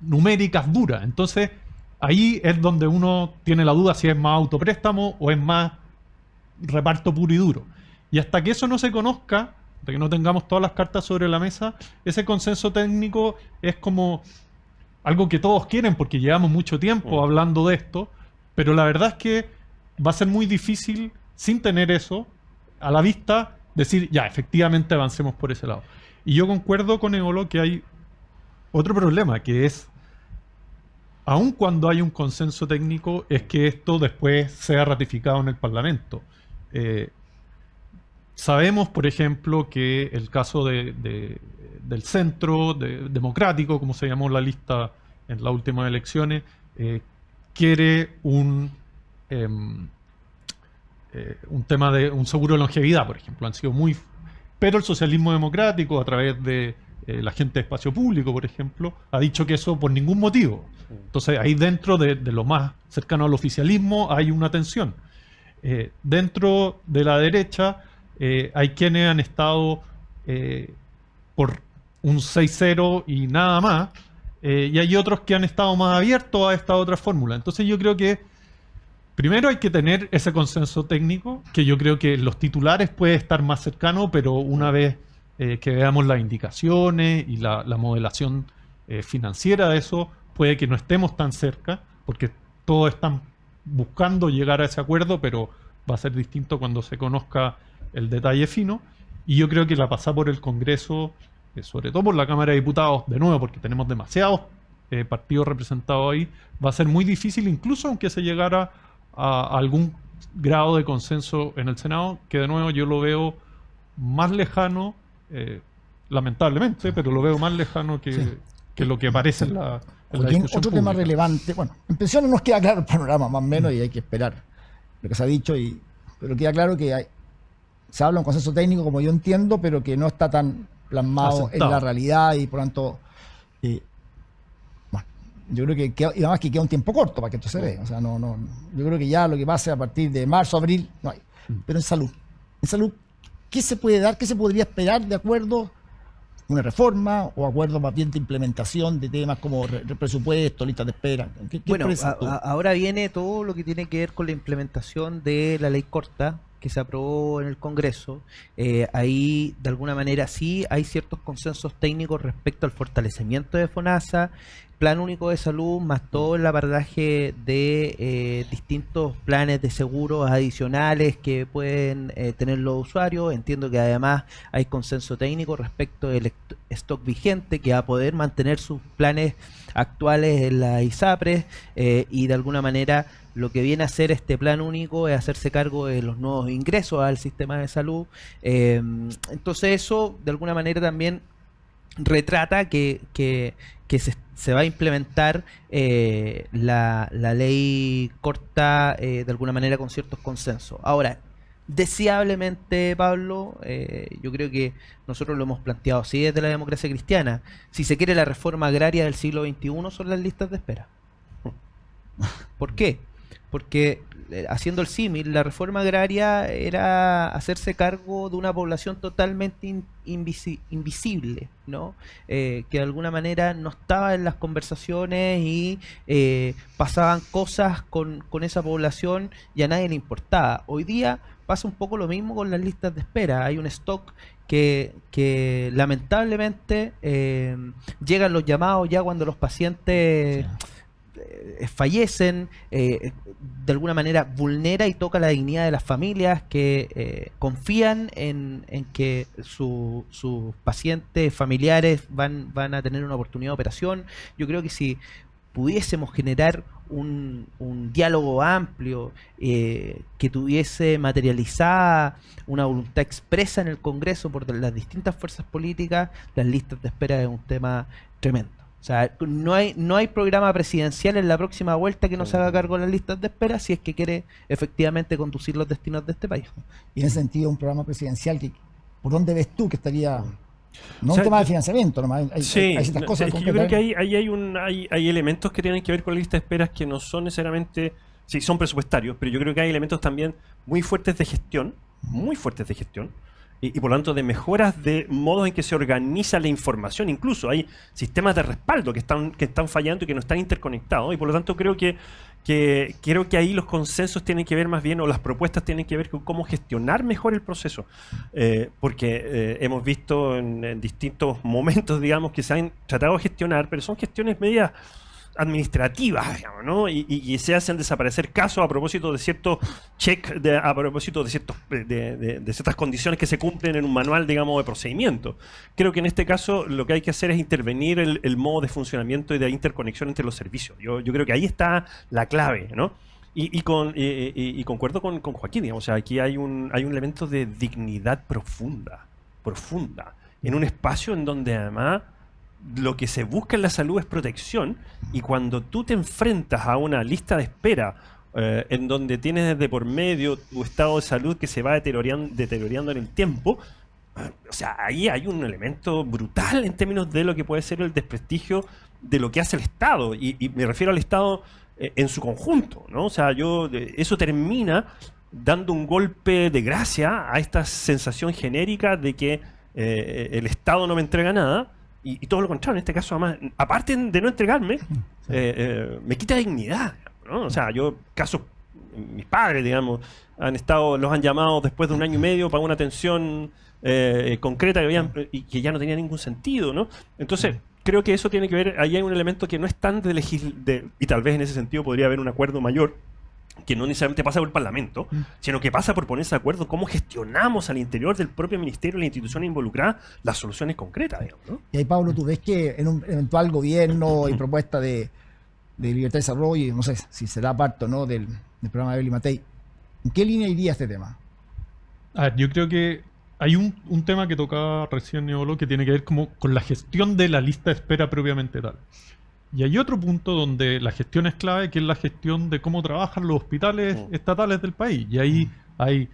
numéricas duras. Entonces, Ahí es donde uno tiene la duda si es más autopréstamo o es más reparto puro y duro. Y hasta que eso no se conozca, hasta que no tengamos todas las cartas sobre la mesa, ese consenso técnico es como algo que todos quieren porque llevamos mucho tiempo hablando de esto, pero la verdad es que va a ser muy difícil sin tener eso a la vista decir, ya, efectivamente avancemos por ese lado. Y yo concuerdo con Eolo que hay otro problema, que es aun cuando hay un consenso técnico, es que esto después sea ratificado en el Parlamento. Eh, sabemos, por ejemplo, que el caso del centro democrático, como se llamó la lista en las últimas elecciones, eh, quiere un, em, eh, un tema de un seguro de longevidad, por ejemplo. Han sido muy. Pero el socialismo democrático, a través de eh, la gente de espacio público, por ejemplo, ha dicho que eso por ningún motivo. Entonces, ahí dentro de, lo más cercano al oficialismo hay una tensión. Eh, dentro de la derecha eh, hay quienes han estado por un 6-0 y nada más, y hay otros que han estado más abiertos a esta otra fórmula. Entonces, yo creo que Primero hay que tener ese consenso técnico, que yo creo que los titulares puede estar más cercano, pero una vez eh, que veamos las indicaciones y la, modelación eh, financiera de eso, puede que no estemos tan cerca, porque todos están buscando llegar a ese acuerdo, pero va a ser distinto cuando se conozca el detalle fino. Y yo creo que la pasada por el Congreso, eh, sobre todo por la Cámara de Diputados, de nuevo, porque tenemos demasiados partidos representados ahí, va a ser muy difícil, incluso aunque se llegara a, algún grado de consenso en el Senado, que de nuevo yo lo veo más lejano eh, lamentablemente, pero lo veo más lejano que, lo que aparece en la, en Otro tema relevante, bueno, en pensiones nos queda claro el panorama, más o menos, y hay que esperar lo que se ha dicho, y, pero queda claro que hay, se habla un consenso técnico, como yo entiendo, pero que no está tan plasmado en la realidad y por lo tanto... yo creo que queda, además que queda un tiempo corto para que esto se ve, O sea, no, no, yo creo que ya lo que pase a partir de marzo, abril, no hay. Mm. Pero en salud, en salud ¿Qué se puede dar? ¿Qué se podría esperar de acuerdo? Una reforma o acuerdo más bien de implementación de temas como presupuesto, listas de espera. bueno, ahora viene todo lo que tiene que ver con la implementación de la ley corta, que se aprobó en el Congreso, eh, ahí de alguna manera sí hay ciertos consensos técnicos respecto al fortalecimiento de FONASA, plan único de salud más todo el abordaje de eh, distintos planes de seguros adicionales que pueden eh, tener los usuarios. Entiendo que además hay consenso técnico respecto del stock vigente que va a poder mantener sus planes actuales en la ISAPRES eh, y de alguna manera lo que viene a hacer este plan único es hacerse cargo de los nuevos ingresos al sistema de salud. Em, entonces eso de alguna manera también retrata que, que, que se, va a implementar eh, la, la, ley corta eh, de alguna manera con ciertos consensos. Ahora, deseablemente, Pablo, eh, yo creo que nosotros lo hemos planteado así desde la democracia cristiana. Si se quiere la reforma agraria del siglo XXI son las listas de espera. ¿Por qué? Porque eh, haciendo el símil, la reforma agraria era hacerse cargo de una población totalmente invisible, ¿no? Eh, que de alguna manera no estaba en las conversaciones y eh, pasaban cosas con, esa población y a nadie le importaba. Hoy día pasa un poco lo mismo con las listas de espera. Hay un stock que, lamentablemente llegan los llamados ya cuando los pacientes... Eh, eh, fallecen, eh, de alguna manera vulnera y toca la dignidad de las familias que confían en, que sus pacientes, familiares van, van a tener una oportunidad de operación. Yo creo que si pudiésemos generar un, un diálogo amplio que tuviese materializada una voluntad expresa en el Congreso por las distintas fuerzas políticas, las listas de espera es un tema tremendo. O sea, no hay, no hay programa presidencial en la próxima vuelta que no se haga cargo de las listas de espera si es que quiere efectivamente conducir los destinos de este país. Y en ese sentido, un programa presidencial, que, ¿por dónde ves tú que estaría no es un tema de financiamiento, nomás. Hay, sí, hay, cosas. yo creo que ahí hay, hay, elementos que tienen que ver con las lista de espera que no son necesariamente. Sí, son presupuestarios, pero yo creo que hay elementos también muy fuertes de gestión, muy fuertes de gestión, y, por lo tanto de mejoras de modos en que se organiza la información. Incluso hay sistemas de respaldo que están, que están fallando y que no están interconectados. Y por lo tanto creo que, que, creo que ahí los consensos tienen que ver más bien, o las propuestas tienen que ver con cómo gestionar mejor el proceso. Eh, porque eh, hemos visto en, en distintos momentos, digamos, que se han tratado de gestionar, pero son gestiones medias administrativas, ¿no? Y, se hacen desaparecer casos a propósito de ciertos check, a propósito eh, de, ciertas condiciones que se cumplen en un manual, digamos, de procedimiento. Creo que en este caso lo que hay que hacer es intervenir el, el modo de funcionamiento y de interconexión entre los servicios. Yo, creo que ahí está la clave, ¿no? Y, concuerdo con, Joaquín, digamos, o sea, aquí hay un, hay un elemento de dignidad profunda, profunda, en un espacio en donde además lo que se busca en la salud es protección y cuando tú te enfrentas a una lista de espera eh, en donde tienes desde por medio tu estado de salud que se va deteriorando, en el tiempo, o sea, ahí hay un elemento brutal en términos de lo que puede ser el desprestigio de lo que hace el Estado. Y, me refiero al Estado eh, en su conjunto, ¿no? O sea, yo, eh, eso termina dando un golpe de gracia a esta sensación genérica de que el Estado no me entrega nada y, todo lo contrario, en este caso, además, aparte de no entregarme, eh, eh, me quita dignidad. ¿no? O sea, yo, casos, mis padres, digamos, han estado, los han llamado después de un año y medio para una atención eh, concreta que habían, y que ya no tenía ningún sentido, ¿no? Entonces, creo que eso tiene que ver, ahí hay un elemento que no es tan de, legislación, y tal vez en ese sentido podría haber un acuerdo mayor que no necesariamente pasa por el Parlamento, mm. sino que pasa por ponerse de acuerdo cómo gestionamos al interior del propio ministerio, la institución involucrada las soluciones concretas. Y ahí, Pablo, tú ves que en un eventual gobierno y propuesta de, de libertad y desarrollo, no sé si será parte o no del, programa de Beli Matei, ¿en qué línea iría este tema? A ver, yo creo que hay un, tema que tocaba recién Neolo que tiene que ver como con la gestión de la lista de espera propiamente tal. Y hay otro punto donde la gestión es clave, que es la gestión de cómo trabajan los hospitales mm. estatales del país. Y ahí mm. hay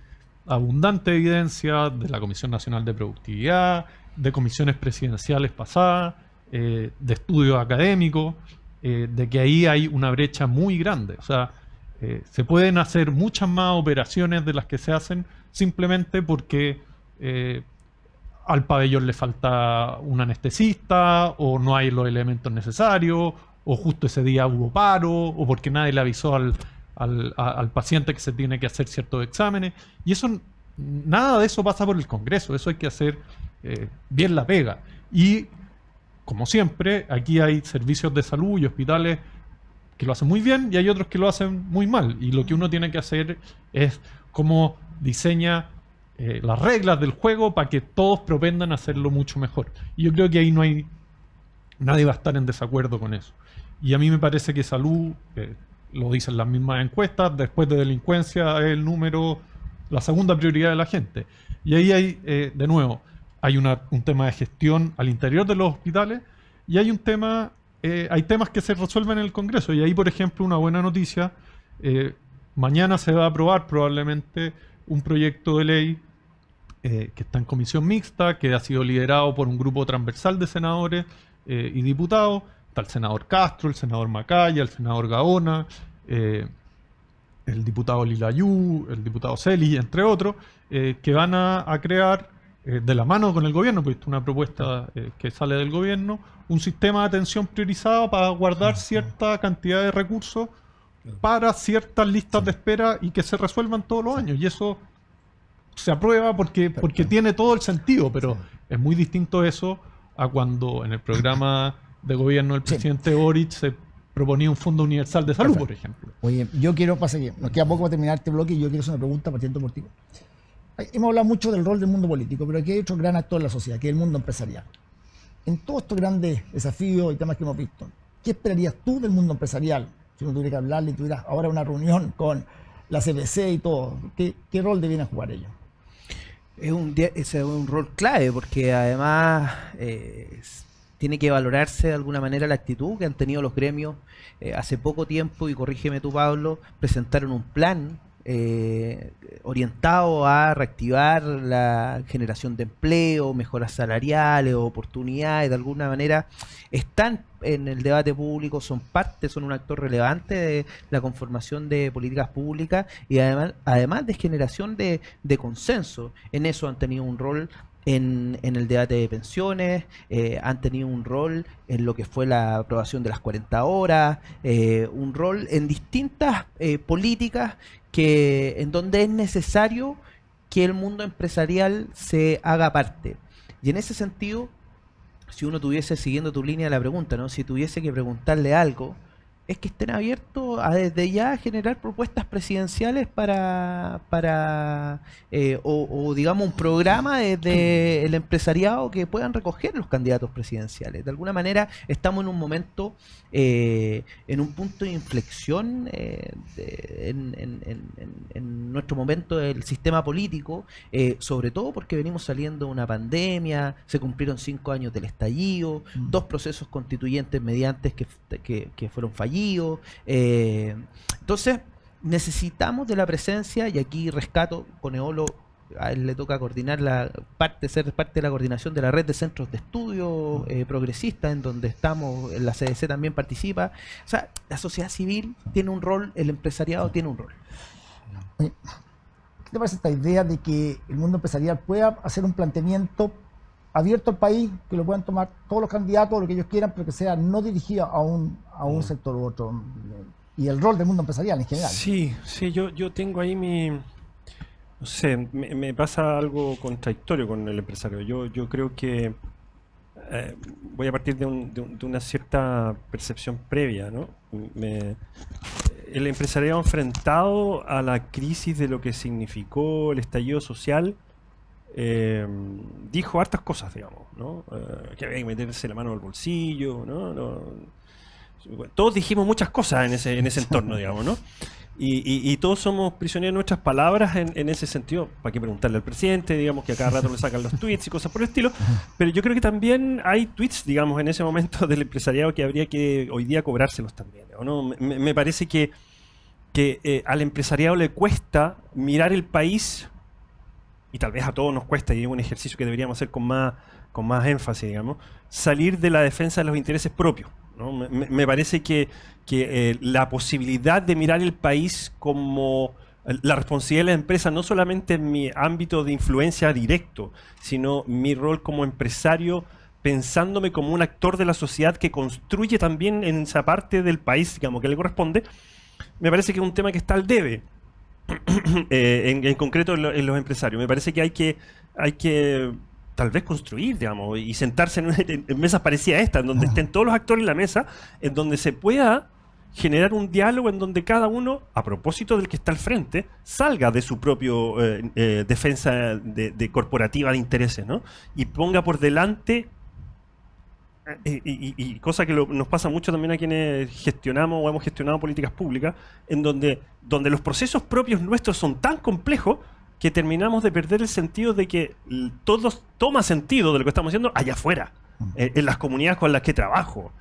abundante evidencia de la Comisión Nacional de Productividad, de comisiones presidenciales pasadas, eh, de estudios académicos, eh, de que ahí hay una brecha muy grande. O sea, eh, se pueden hacer muchas más operaciones de las que se hacen simplemente porque al pabellón le falta un anestesista, o no hay los elementos necesarios, o justo ese día hubo paro, o porque nadie le avisó al, paciente que se tiene que hacer ciertos exámenes. Y eso, nada de eso pasa por el Congreso, eso hay que hacer eh, bien la pega. Y, como siempre, aquí hay servicios de salud y hospitales que lo hacen muy bien y hay otros que lo hacen muy mal. Y lo que uno tiene que hacer es cómo diseña eh, las reglas del juego para que todos propendan a hacerlo mucho mejor. Y yo creo que ahí no hay. Nadie va a estar en desacuerdo con eso. Y a mí me parece que salud, eh, lo dicen las mismas encuestas, después de delincuencia es el número, la segunda prioridad de la gente. Y ahí hay, eh, de nuevo, hay un tema de gestión al interior de los hospitales y hay un tema, hay temas que se resuelven en el Congreso. Y ahí, por ejemplo, una buena noticia, mañana se va a aprobar probablemente un proyecto de ley eh, que está en comisión mixta, que ha sido liderado por un grupo transversal de senadores eh, y diputados. Está el senador Castro, el senador Macaya, el senador Gaona, eh, el diputado Lilayú, el diputado Celi, entre otros, que van a, crear de la mano con el gobierno, porque es una propuesta que sale del gobierno, un sistema de atención priorizado para guardar cierta cantidad de recursos para ciertas listas de espera y que se resuelvan todos los años. Y eso se aprueba porque, porque tiene todo el sentido, pero es muy distinto eso a cuando en el programa de gobierno del presidente sí. se proponía un fondo universal de salud, por ejemplo. Oye, yo quiero, pasar. que nos queda poco para terminar este bloque y yo quiero hacer una pregunta partiendo por ti. Hemos hablado mucho del rol del mundo político, pero aquí hay otro gran actor de la sociedad, que es el mundo empresarial. En todos estos grandes desafíos y temas que hemos visto, ¿qué esperarías tú del mundo empresarial? Si uno tuviera que hablarle y tuvieras ahora una reunión con la CBC y todo, ¿qué, qué rol debían jugar ellos? es un, es un rol clave porque además eh, tiene que valorarse de alguna manera la actitud que han tenido los gremios. Eh, hace poco tiempo, y corrígeme tú Pablo, presentaron un plan eh, orientado a reactivar la generación de empleo, mejoras salariales, oportunidades, de alguna manera, están en el debate público, son parte, son un actor relevante de la conformación de políticas públicas y además, además de generación de, consenso. En eso han tenido un rol en, el debate de pensiones, eh, han tenido un rol en lo que fue la aprobación de las 40 horas, eh, un rol en distintas políticas que, en donde es necesario que el mundo empresarial se haga parte. Y en ese sentido, si uno tuviese, siguiendo tu línea de la pregunta, ¿no? si tuviese que preguntarle algo es que estén abiertos a desde ya generar propuestas presidenciales para, para eh, o, digamos un programa desde el empresariado que puedan recoger los candidatos presidenciales. De alguna manera estamos en un momento, eh, en un punto de inflexión eh, en, nuestro momento del sistema político, sobre todo porque venimos saliendo de una pandemia, se cumplieron cinco años del estallido, mm. dos procesos constituyentes mediante que, que fueron fallidos eh, entonces, necesitamos de la presencia, y aquí rescato, con Eolo, a él le toca coordinar la parte, ser parte de la coordinación de la red de centros de estudio eh, progresista, en donde estamos, la CDC también participa. O sea, la sociedad civil tiene un rol, el empresariado tiene un rol. Eh, ¿Qué te parece esta idea de que el mundo empresarial pueda hacer un planteamiento abierto al país, que lo puedan tomar todos los candidatos, lo que ellos quieran, pero que sea no dirigido a un, a un mm. sector u otro. Y el rol del mundo empresarial en general. Sí, sí, yo, yo tengo ahí mi... No sé, me, pasa algo contradictorio con el empresario. Yo, yo creo que eh, voy a partir de, una cierta percepción previa. ¿no? Me, el enfrentado a la crisis de lo que significó el estallido social eh, dijo hartas cosas, digamos, ¿no? Eh, que había que meterse la mano al bolsillo, ¿no? todos dijimos muchas cosas en ese, entorno, digamos, ¿no? Y, todos somos prisioneros de nuestras palabras en, ese sentido. ¿Para qué preguntarle al presidente? Digamos que a cada rato le sacan los tweets y cosas por el estilo. Pero yo creo que también hay tweets, digamos, en ese momento del empresariado que habría que hoy día cobrárselos también. no? Me, parece que, que eh, al empresariado le cuesta mirar el país y tal vez a todos nos cuesta, y es un ejercicio que deberíamos hacer con más, con más énfasis, digamos, salir de la defensa de los intereses propios. ¿no? Me, parece que, eh, la posibilidad de mirar el país como eh, la responsabilidad de la empresa, no solamente en mi ámbito de influencia directo, sino mi rol como empresario pensándome como un actor de la sociedad que construye también en esa parte del país, digamos, que le corresponde, me parece que es un tema que está al debe. Eh, en, concreto en, los empresarios. Me parece que hay que, hay que tal vez construir, digamos, y sentarse en, mesas parecidas a esta, en donde estén todos los actores en la mesa, en donde se pueda generar un diálogo en donde cada uno, a propósito del que está al frente, salga de su propia eh, eh, defensa de, corporativa de intereses, ¿no? Y ponga por delante y, cosa que nos pasa mucho también a quienes gestionamos o hemos gestionado políticas públicas, en donde, donde los procesos propios nuestros son tan complejos que terminamos de perder el sentido de que todo toma sentido de lo que estamos haciendo allá afuera, eh, en las comunidades con las que trabajo,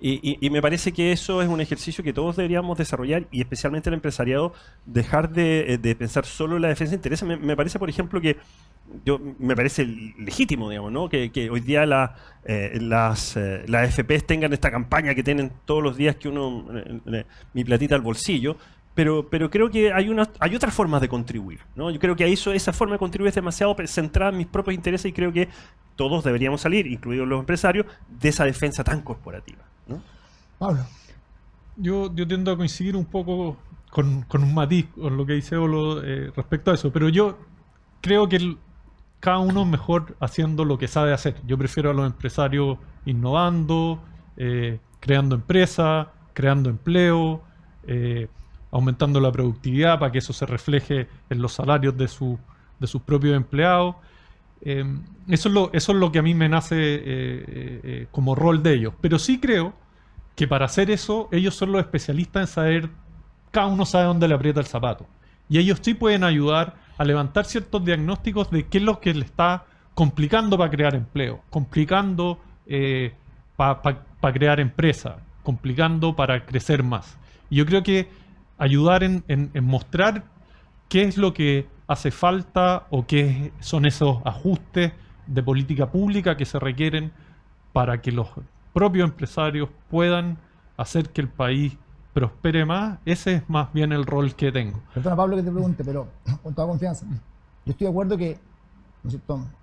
y, me parece que eso es un ejercicio que todos deberíamos desarrollar y especialmente el empresariado, dejar de, eh, pensar solo en la defensa de intereses. Me, parece, por ejemplo, que yo me parece legítimo, digamos, Que, hoy día la, eh, las, eh, las FPs tengan esta campaña que tienen todos los días que uno, mi platita al bolsillo, pero, pero creo que hay, unas hay otras formas de contribuir. ¿no? Yo creo que eso, esa forma de contribuir es demasiado centrada en mis propios intereses y creo que todos deberíamos salir, incluidos los empresarios, de esa defensa tan corporativa. ¿no? Pablo. Yo, yo tiendo a coincidir un poco con, un matiz con lo que dice Olo eh, respecto a eso, pero yo creo que cada uno mejor haciendo lo que sabe hacer. Yo prefiero a los empresarios innovando, eh, creando empresas, creando empleo, eh, aumentando la productividad para que eso se refleje en los salarios de, su, de sus propios empleados. Em, eso, es lo, eso es lo que a mí me nace eh, eh, eh, como rol de ellos. Pero sí creo que para hacer eso ellos son los especialistas en saber, cada uno sabe dónde le aprieta el zapato. Y ellos sí pueden ayudar a levantar ciertos diagnósticos de qué es lo que le está complicando para crear empleo, complicando para crear empresa, complicando para crecer más. Y yo creo que ayudar en mostrar qué es lo que hace falta o qué son esos ajustes de política pública que se requieren para que los propios empresarios puedan hacer que el país prospere más, ese es más bien el rol que tengo. Perdona Pablo que te pregunte, pero con toda confianza, yo estoy de acuerdo que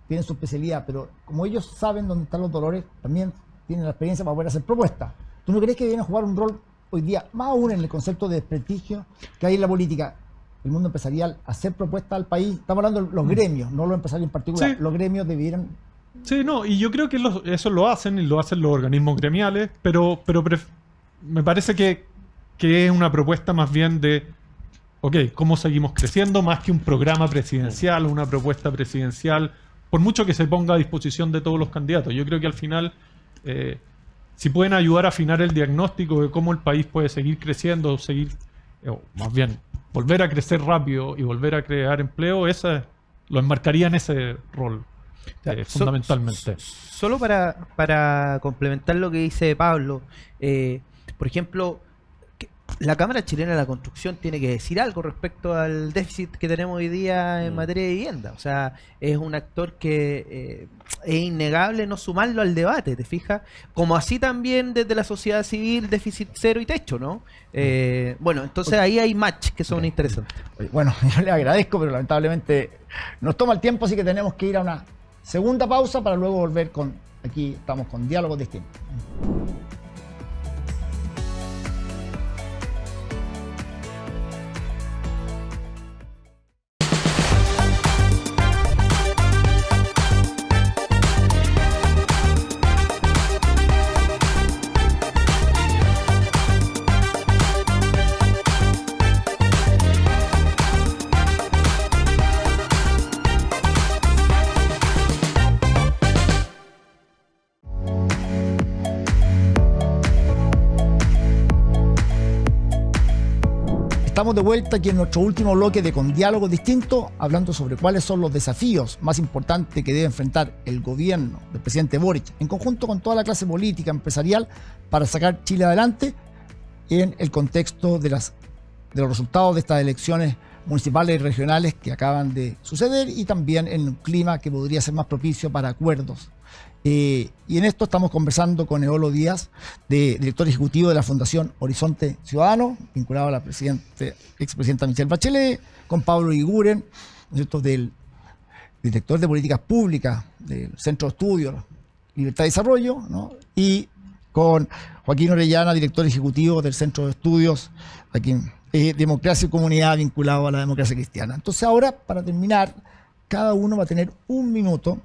tienen su especialidad, pero como ellos saben dónde están los dolores, también tienen la experiencia para poder hacer propuestas. ¿Tú no crees que vienen a jugar un rol hoy día, más aún en el concepto de desprestigio que hay en la política? el mundo empresarial a hacer propuestas al país. Estamos hablando de los mm. gremios, no los empresarios en particular. Los gremios debieran Sí, no, y yo creo que eso lo hacen y lo hacen los organismos gremiales, pero, pero me parece que, es una propuesta más bien de, ok, ¿cómo seguimos creciendo? Más que un programa presidencial, una propuesta presidencial, por mucho que se ponga a disposición de todos los candidatos. Yo creo que al final, eh, si pueden ayudar a afinar el diagnóstico de cómo el país puede seguir creciendo, eh, o seguir, más bien, volver a crecer rápido y volver a crear empleo, esa, lo enmarcaría en ese rol. Eh, fundamentalmente. solo para, para complementar lo que dice Pablo, eh, por ejemplo, la Cámara Chilena de la Construcción tiene que decir algo respecto al déficit que tenemos hoy día en mm. materia de vivienda. O sea, es un actor que eh, es innegable no sumarlo al debate, ¿te fijas? Como así también desde la sociedad civil, déficit cero y techo, ¿no? Eh, mm. bueno, entonces ahí hay match que son interesantes. Bueno, yo le agradezco, pero lamentablemente nos toma el tiempo, así que tenemos que ir a una segunda pausa para luego volver con, aquí estamos con diálogos distintos. Estamos de vuelta aquí en nuestro último bloque de Con Diálogo Distinto, hablando sobre cuáles son los desafíos más importantes que debe enfrentar el gobierno del presidente Boric, en conjunto con toda la clase política empresarial, para sacar Chile adelante en el contexto de, de los resultados de estas elecciones municipales y regionales que acaban de suceder y también en un clima que podría ser más propicio para acuerdos eh, y en esto estamos conversando con Eolo Díaz, director ejecutivo de la Fundación Horizonte Ciudadano, vinculado a la presidente, expresidenta Michelle Bachelet, con Pablo Iguren, del director de políticas públicas del Centro de Estudios, Libertad y Desarrollo, y con Joaquín Orellana, director ejecutivo del Centro de Estudios, aquí, Democracia y Comunidad, vinculado a la democracia cristiana. Entonces ahora, para terminar, cada uno va a tener un minuto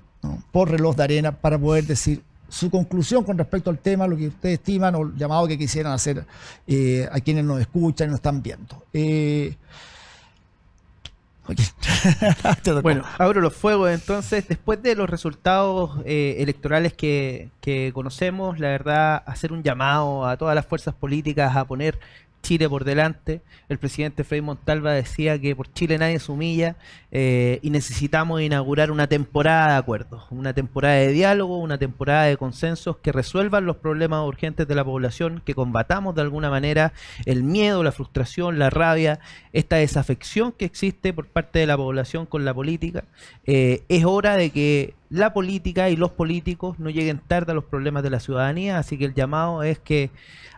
por reloj de arena para poder decir su conclusión con respecto al tema, lo que ustedes estiman o el llamado que quisieran hacer eh, a quienes nos escuchan y nos están viendo. Eh, bueno, abro los fuegos entonces. Después de los resultados eh, electorales que conocemos, la verdad, hacer un llamado a todas las fuerzas políticas a poner Chile por delante. El presidente Frei Montalva decía que por Chile nadie se humilla eh, y necesitamos inaugurar una temporada de acuerdos, una temporada de diálogo, una temporada de consensos que resuelvan los problemas urgentes de la población, que combatamos de alguna manera el miedo, la frustración, la rabia, esta desafección que existe por parte de la población con la política. Eh, es hora de que la política y los políticos no lleguen tarde a los problemas de la ciudadanía, así que el llamado es que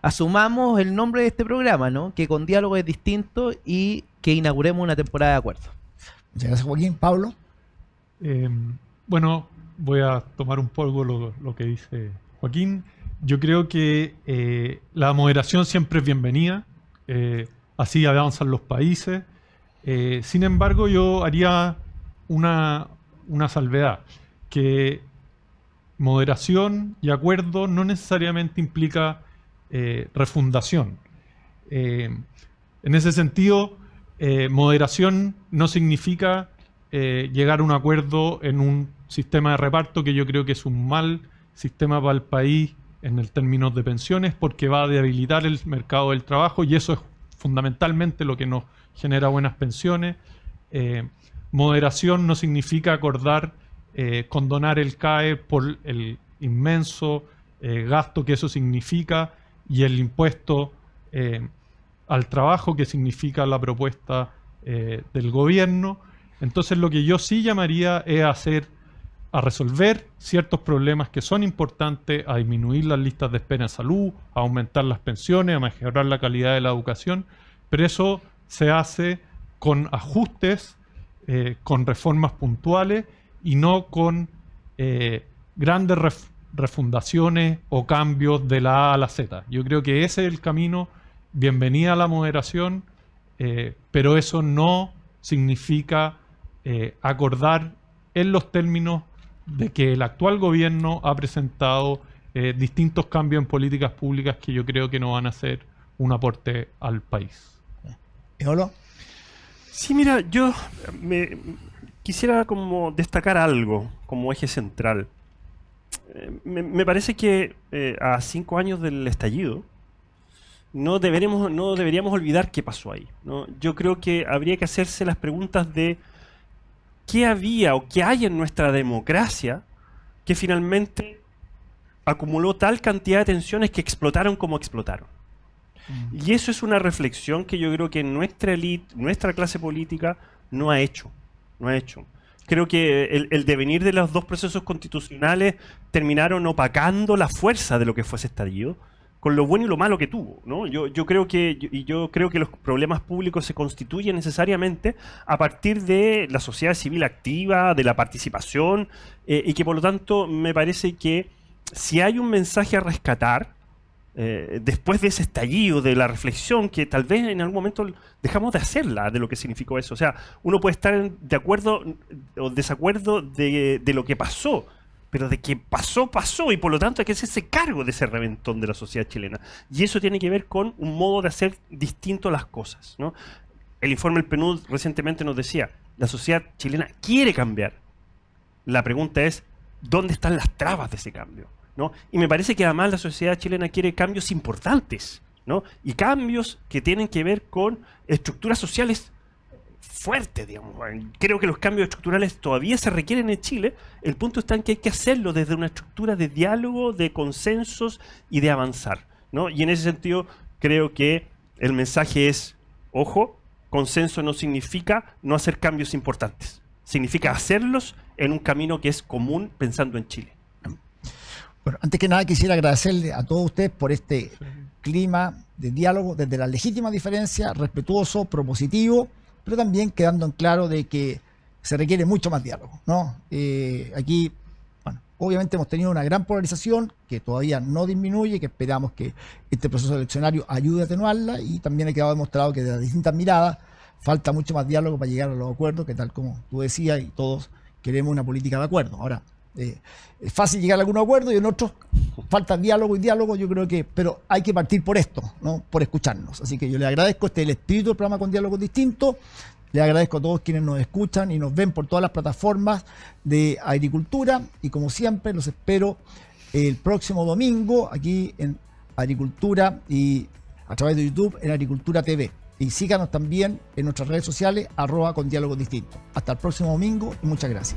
asumamos el nombre de este programa, ¿no? Que con diálogo es distinto y que inauguremos una temporada de acuerdo. Muchas gracias, Joaquín. Pablo. Eh, bueno, voy a tomar un poco lo, que dice Joaquín. Yo creo que eh, la moderación siempre es bienvenida, eh, así avanzan los países. sin embargo, yo haría una, una salvedad que moderación y acuerdo no necesariamente implica eh, refundación. Eh, en ese sentido, eh, moderación no significa llegar a un acuerdo en un sistema de reparto que yo creo que es un mal sistema para el país en el término de pensiones porque va a debilitar el mercado del trabajo y eso es fundamentalmente lo que nos genera buenas pensiones. moderación no significa acordar eh, condonar el CAE por el inmenso eh, gasto que eso significa y el impuesto eh, al trabajo que significa la propuesta del gobierno. Entonces lo que yo sí llamaría es hacer a resolver ciertos problemas que son importantes, a disminuir las listas de espera en salud, a aumentar las pensiones, a mejorar la calidad de la educación, pero eso se hace con ajustes, con reformas puntuales y no con eh, grandes refundaciones o cambios de la A a la Z. Yo creo que ese es el camino. Bienvenida a la moderación, eh, pero eso no significa eh, acordar en los términos de que el actual gobierno ha presentado distintos cambios en políticas públicas que yo creo que no van a ser un aporte al país. ¿Eolo? Sí, mira, yo me, quisiera como destacar algo como eje central. Eh, me, parece que eh, a cinco años del estallido no, deberemos, no deberíamos olvidar qué pasó ahí. ¿no? Yo creo que habría que hacerse las preguntas de qué había o qué hay en nuestra democracia que finalmente acumuló tal cantidad de tensiones que explotaron como explotaron. Mm. Y eso es una reflexión que yo creo que nuestra élite, nuestra clase política, no ha hecho no ha hecho. Creo que el, devenir de los dos procesos constitucionales terminaron opacando la fuerza de lo que fue ese con lo bueno y lo malo que tuvo. ¿no? Yo, yo, creo que, creo que los problemas públicos se constituyen necesariamente a partir de la sociedad civil activa, de la participación, eh, y que por lo tanto me parece que si hay un mensaje a rescatar, eh, después de ese estallido, de la reflexión, que tal vez en algún momento dejamos de hacerla, de lo que significó eso. O sea, uno puede estar de acuerdo o desacuerdo de, lo que pasó, pero de que pasó, pasó, y por lo tanto hay que hacerse cargo de ese reventón de la sociedad chilena. Y eso tiene que ver con un modo de hacer distinto las cosas. El informe del PNUD recientemente nos decía, la sociedad chilena quiere cambiar. La pregunta es, ¿dónde están las trabas de ese cambio? Y me parece que además la sociedad chilena quiere cambios importantes, ¿no? Y cambios que tienen que ver con estructuras sociales fuertes. digamos. Creo que los cambios estructurales todavía se requieren en Chile. El punto está en que hay que hacerlo desde una estructura de diálogo, de consensos y de avanzar. Y en ese sentido, creo que el mensaje es, ojo, consenso no significa no hacer cambios importantes. Significa hacerlos en un camino que es común pensando en Chile antes que nada quisiera agradecerle a todos ustedes por este clima de diálogo desde la legítima diferencia, respetuoso, propositivo, pero también quedando en claro de que se requiere mucho más diálogo. ¿no? Eh, aquí, bueno, obviamente hemos tenido una gran polarización que todavía no disminuye, que esperamos que este proceso eleccionario ayude a atenuarla y también ha quedado demostrado que de distintas miradas falta mucho más diálogo para llegar a los acuerdos, que tal como tú decías y todos queremos una política de acuerdo. Ahora, eh, es fácil llegar a algún acuerdo y en otros falta diálogo y diálogo, yo creo que, pero hay que partir por esto, ¿no? por escucharnos. Así que yo le agradezco este el espíritu del programa con diálogos distintos. Le agradezco a todos quienes nos escuchan y nos ven por todas las plataformas de agricultura y como siempre los espero el próximo domingo aquí en Agricultura y a través de YouTube en Agricultura TV. Y síganos también en nuestras redes sociales, arroba con diálogos distintos. Hasta el próximo domingo y muchas gracias.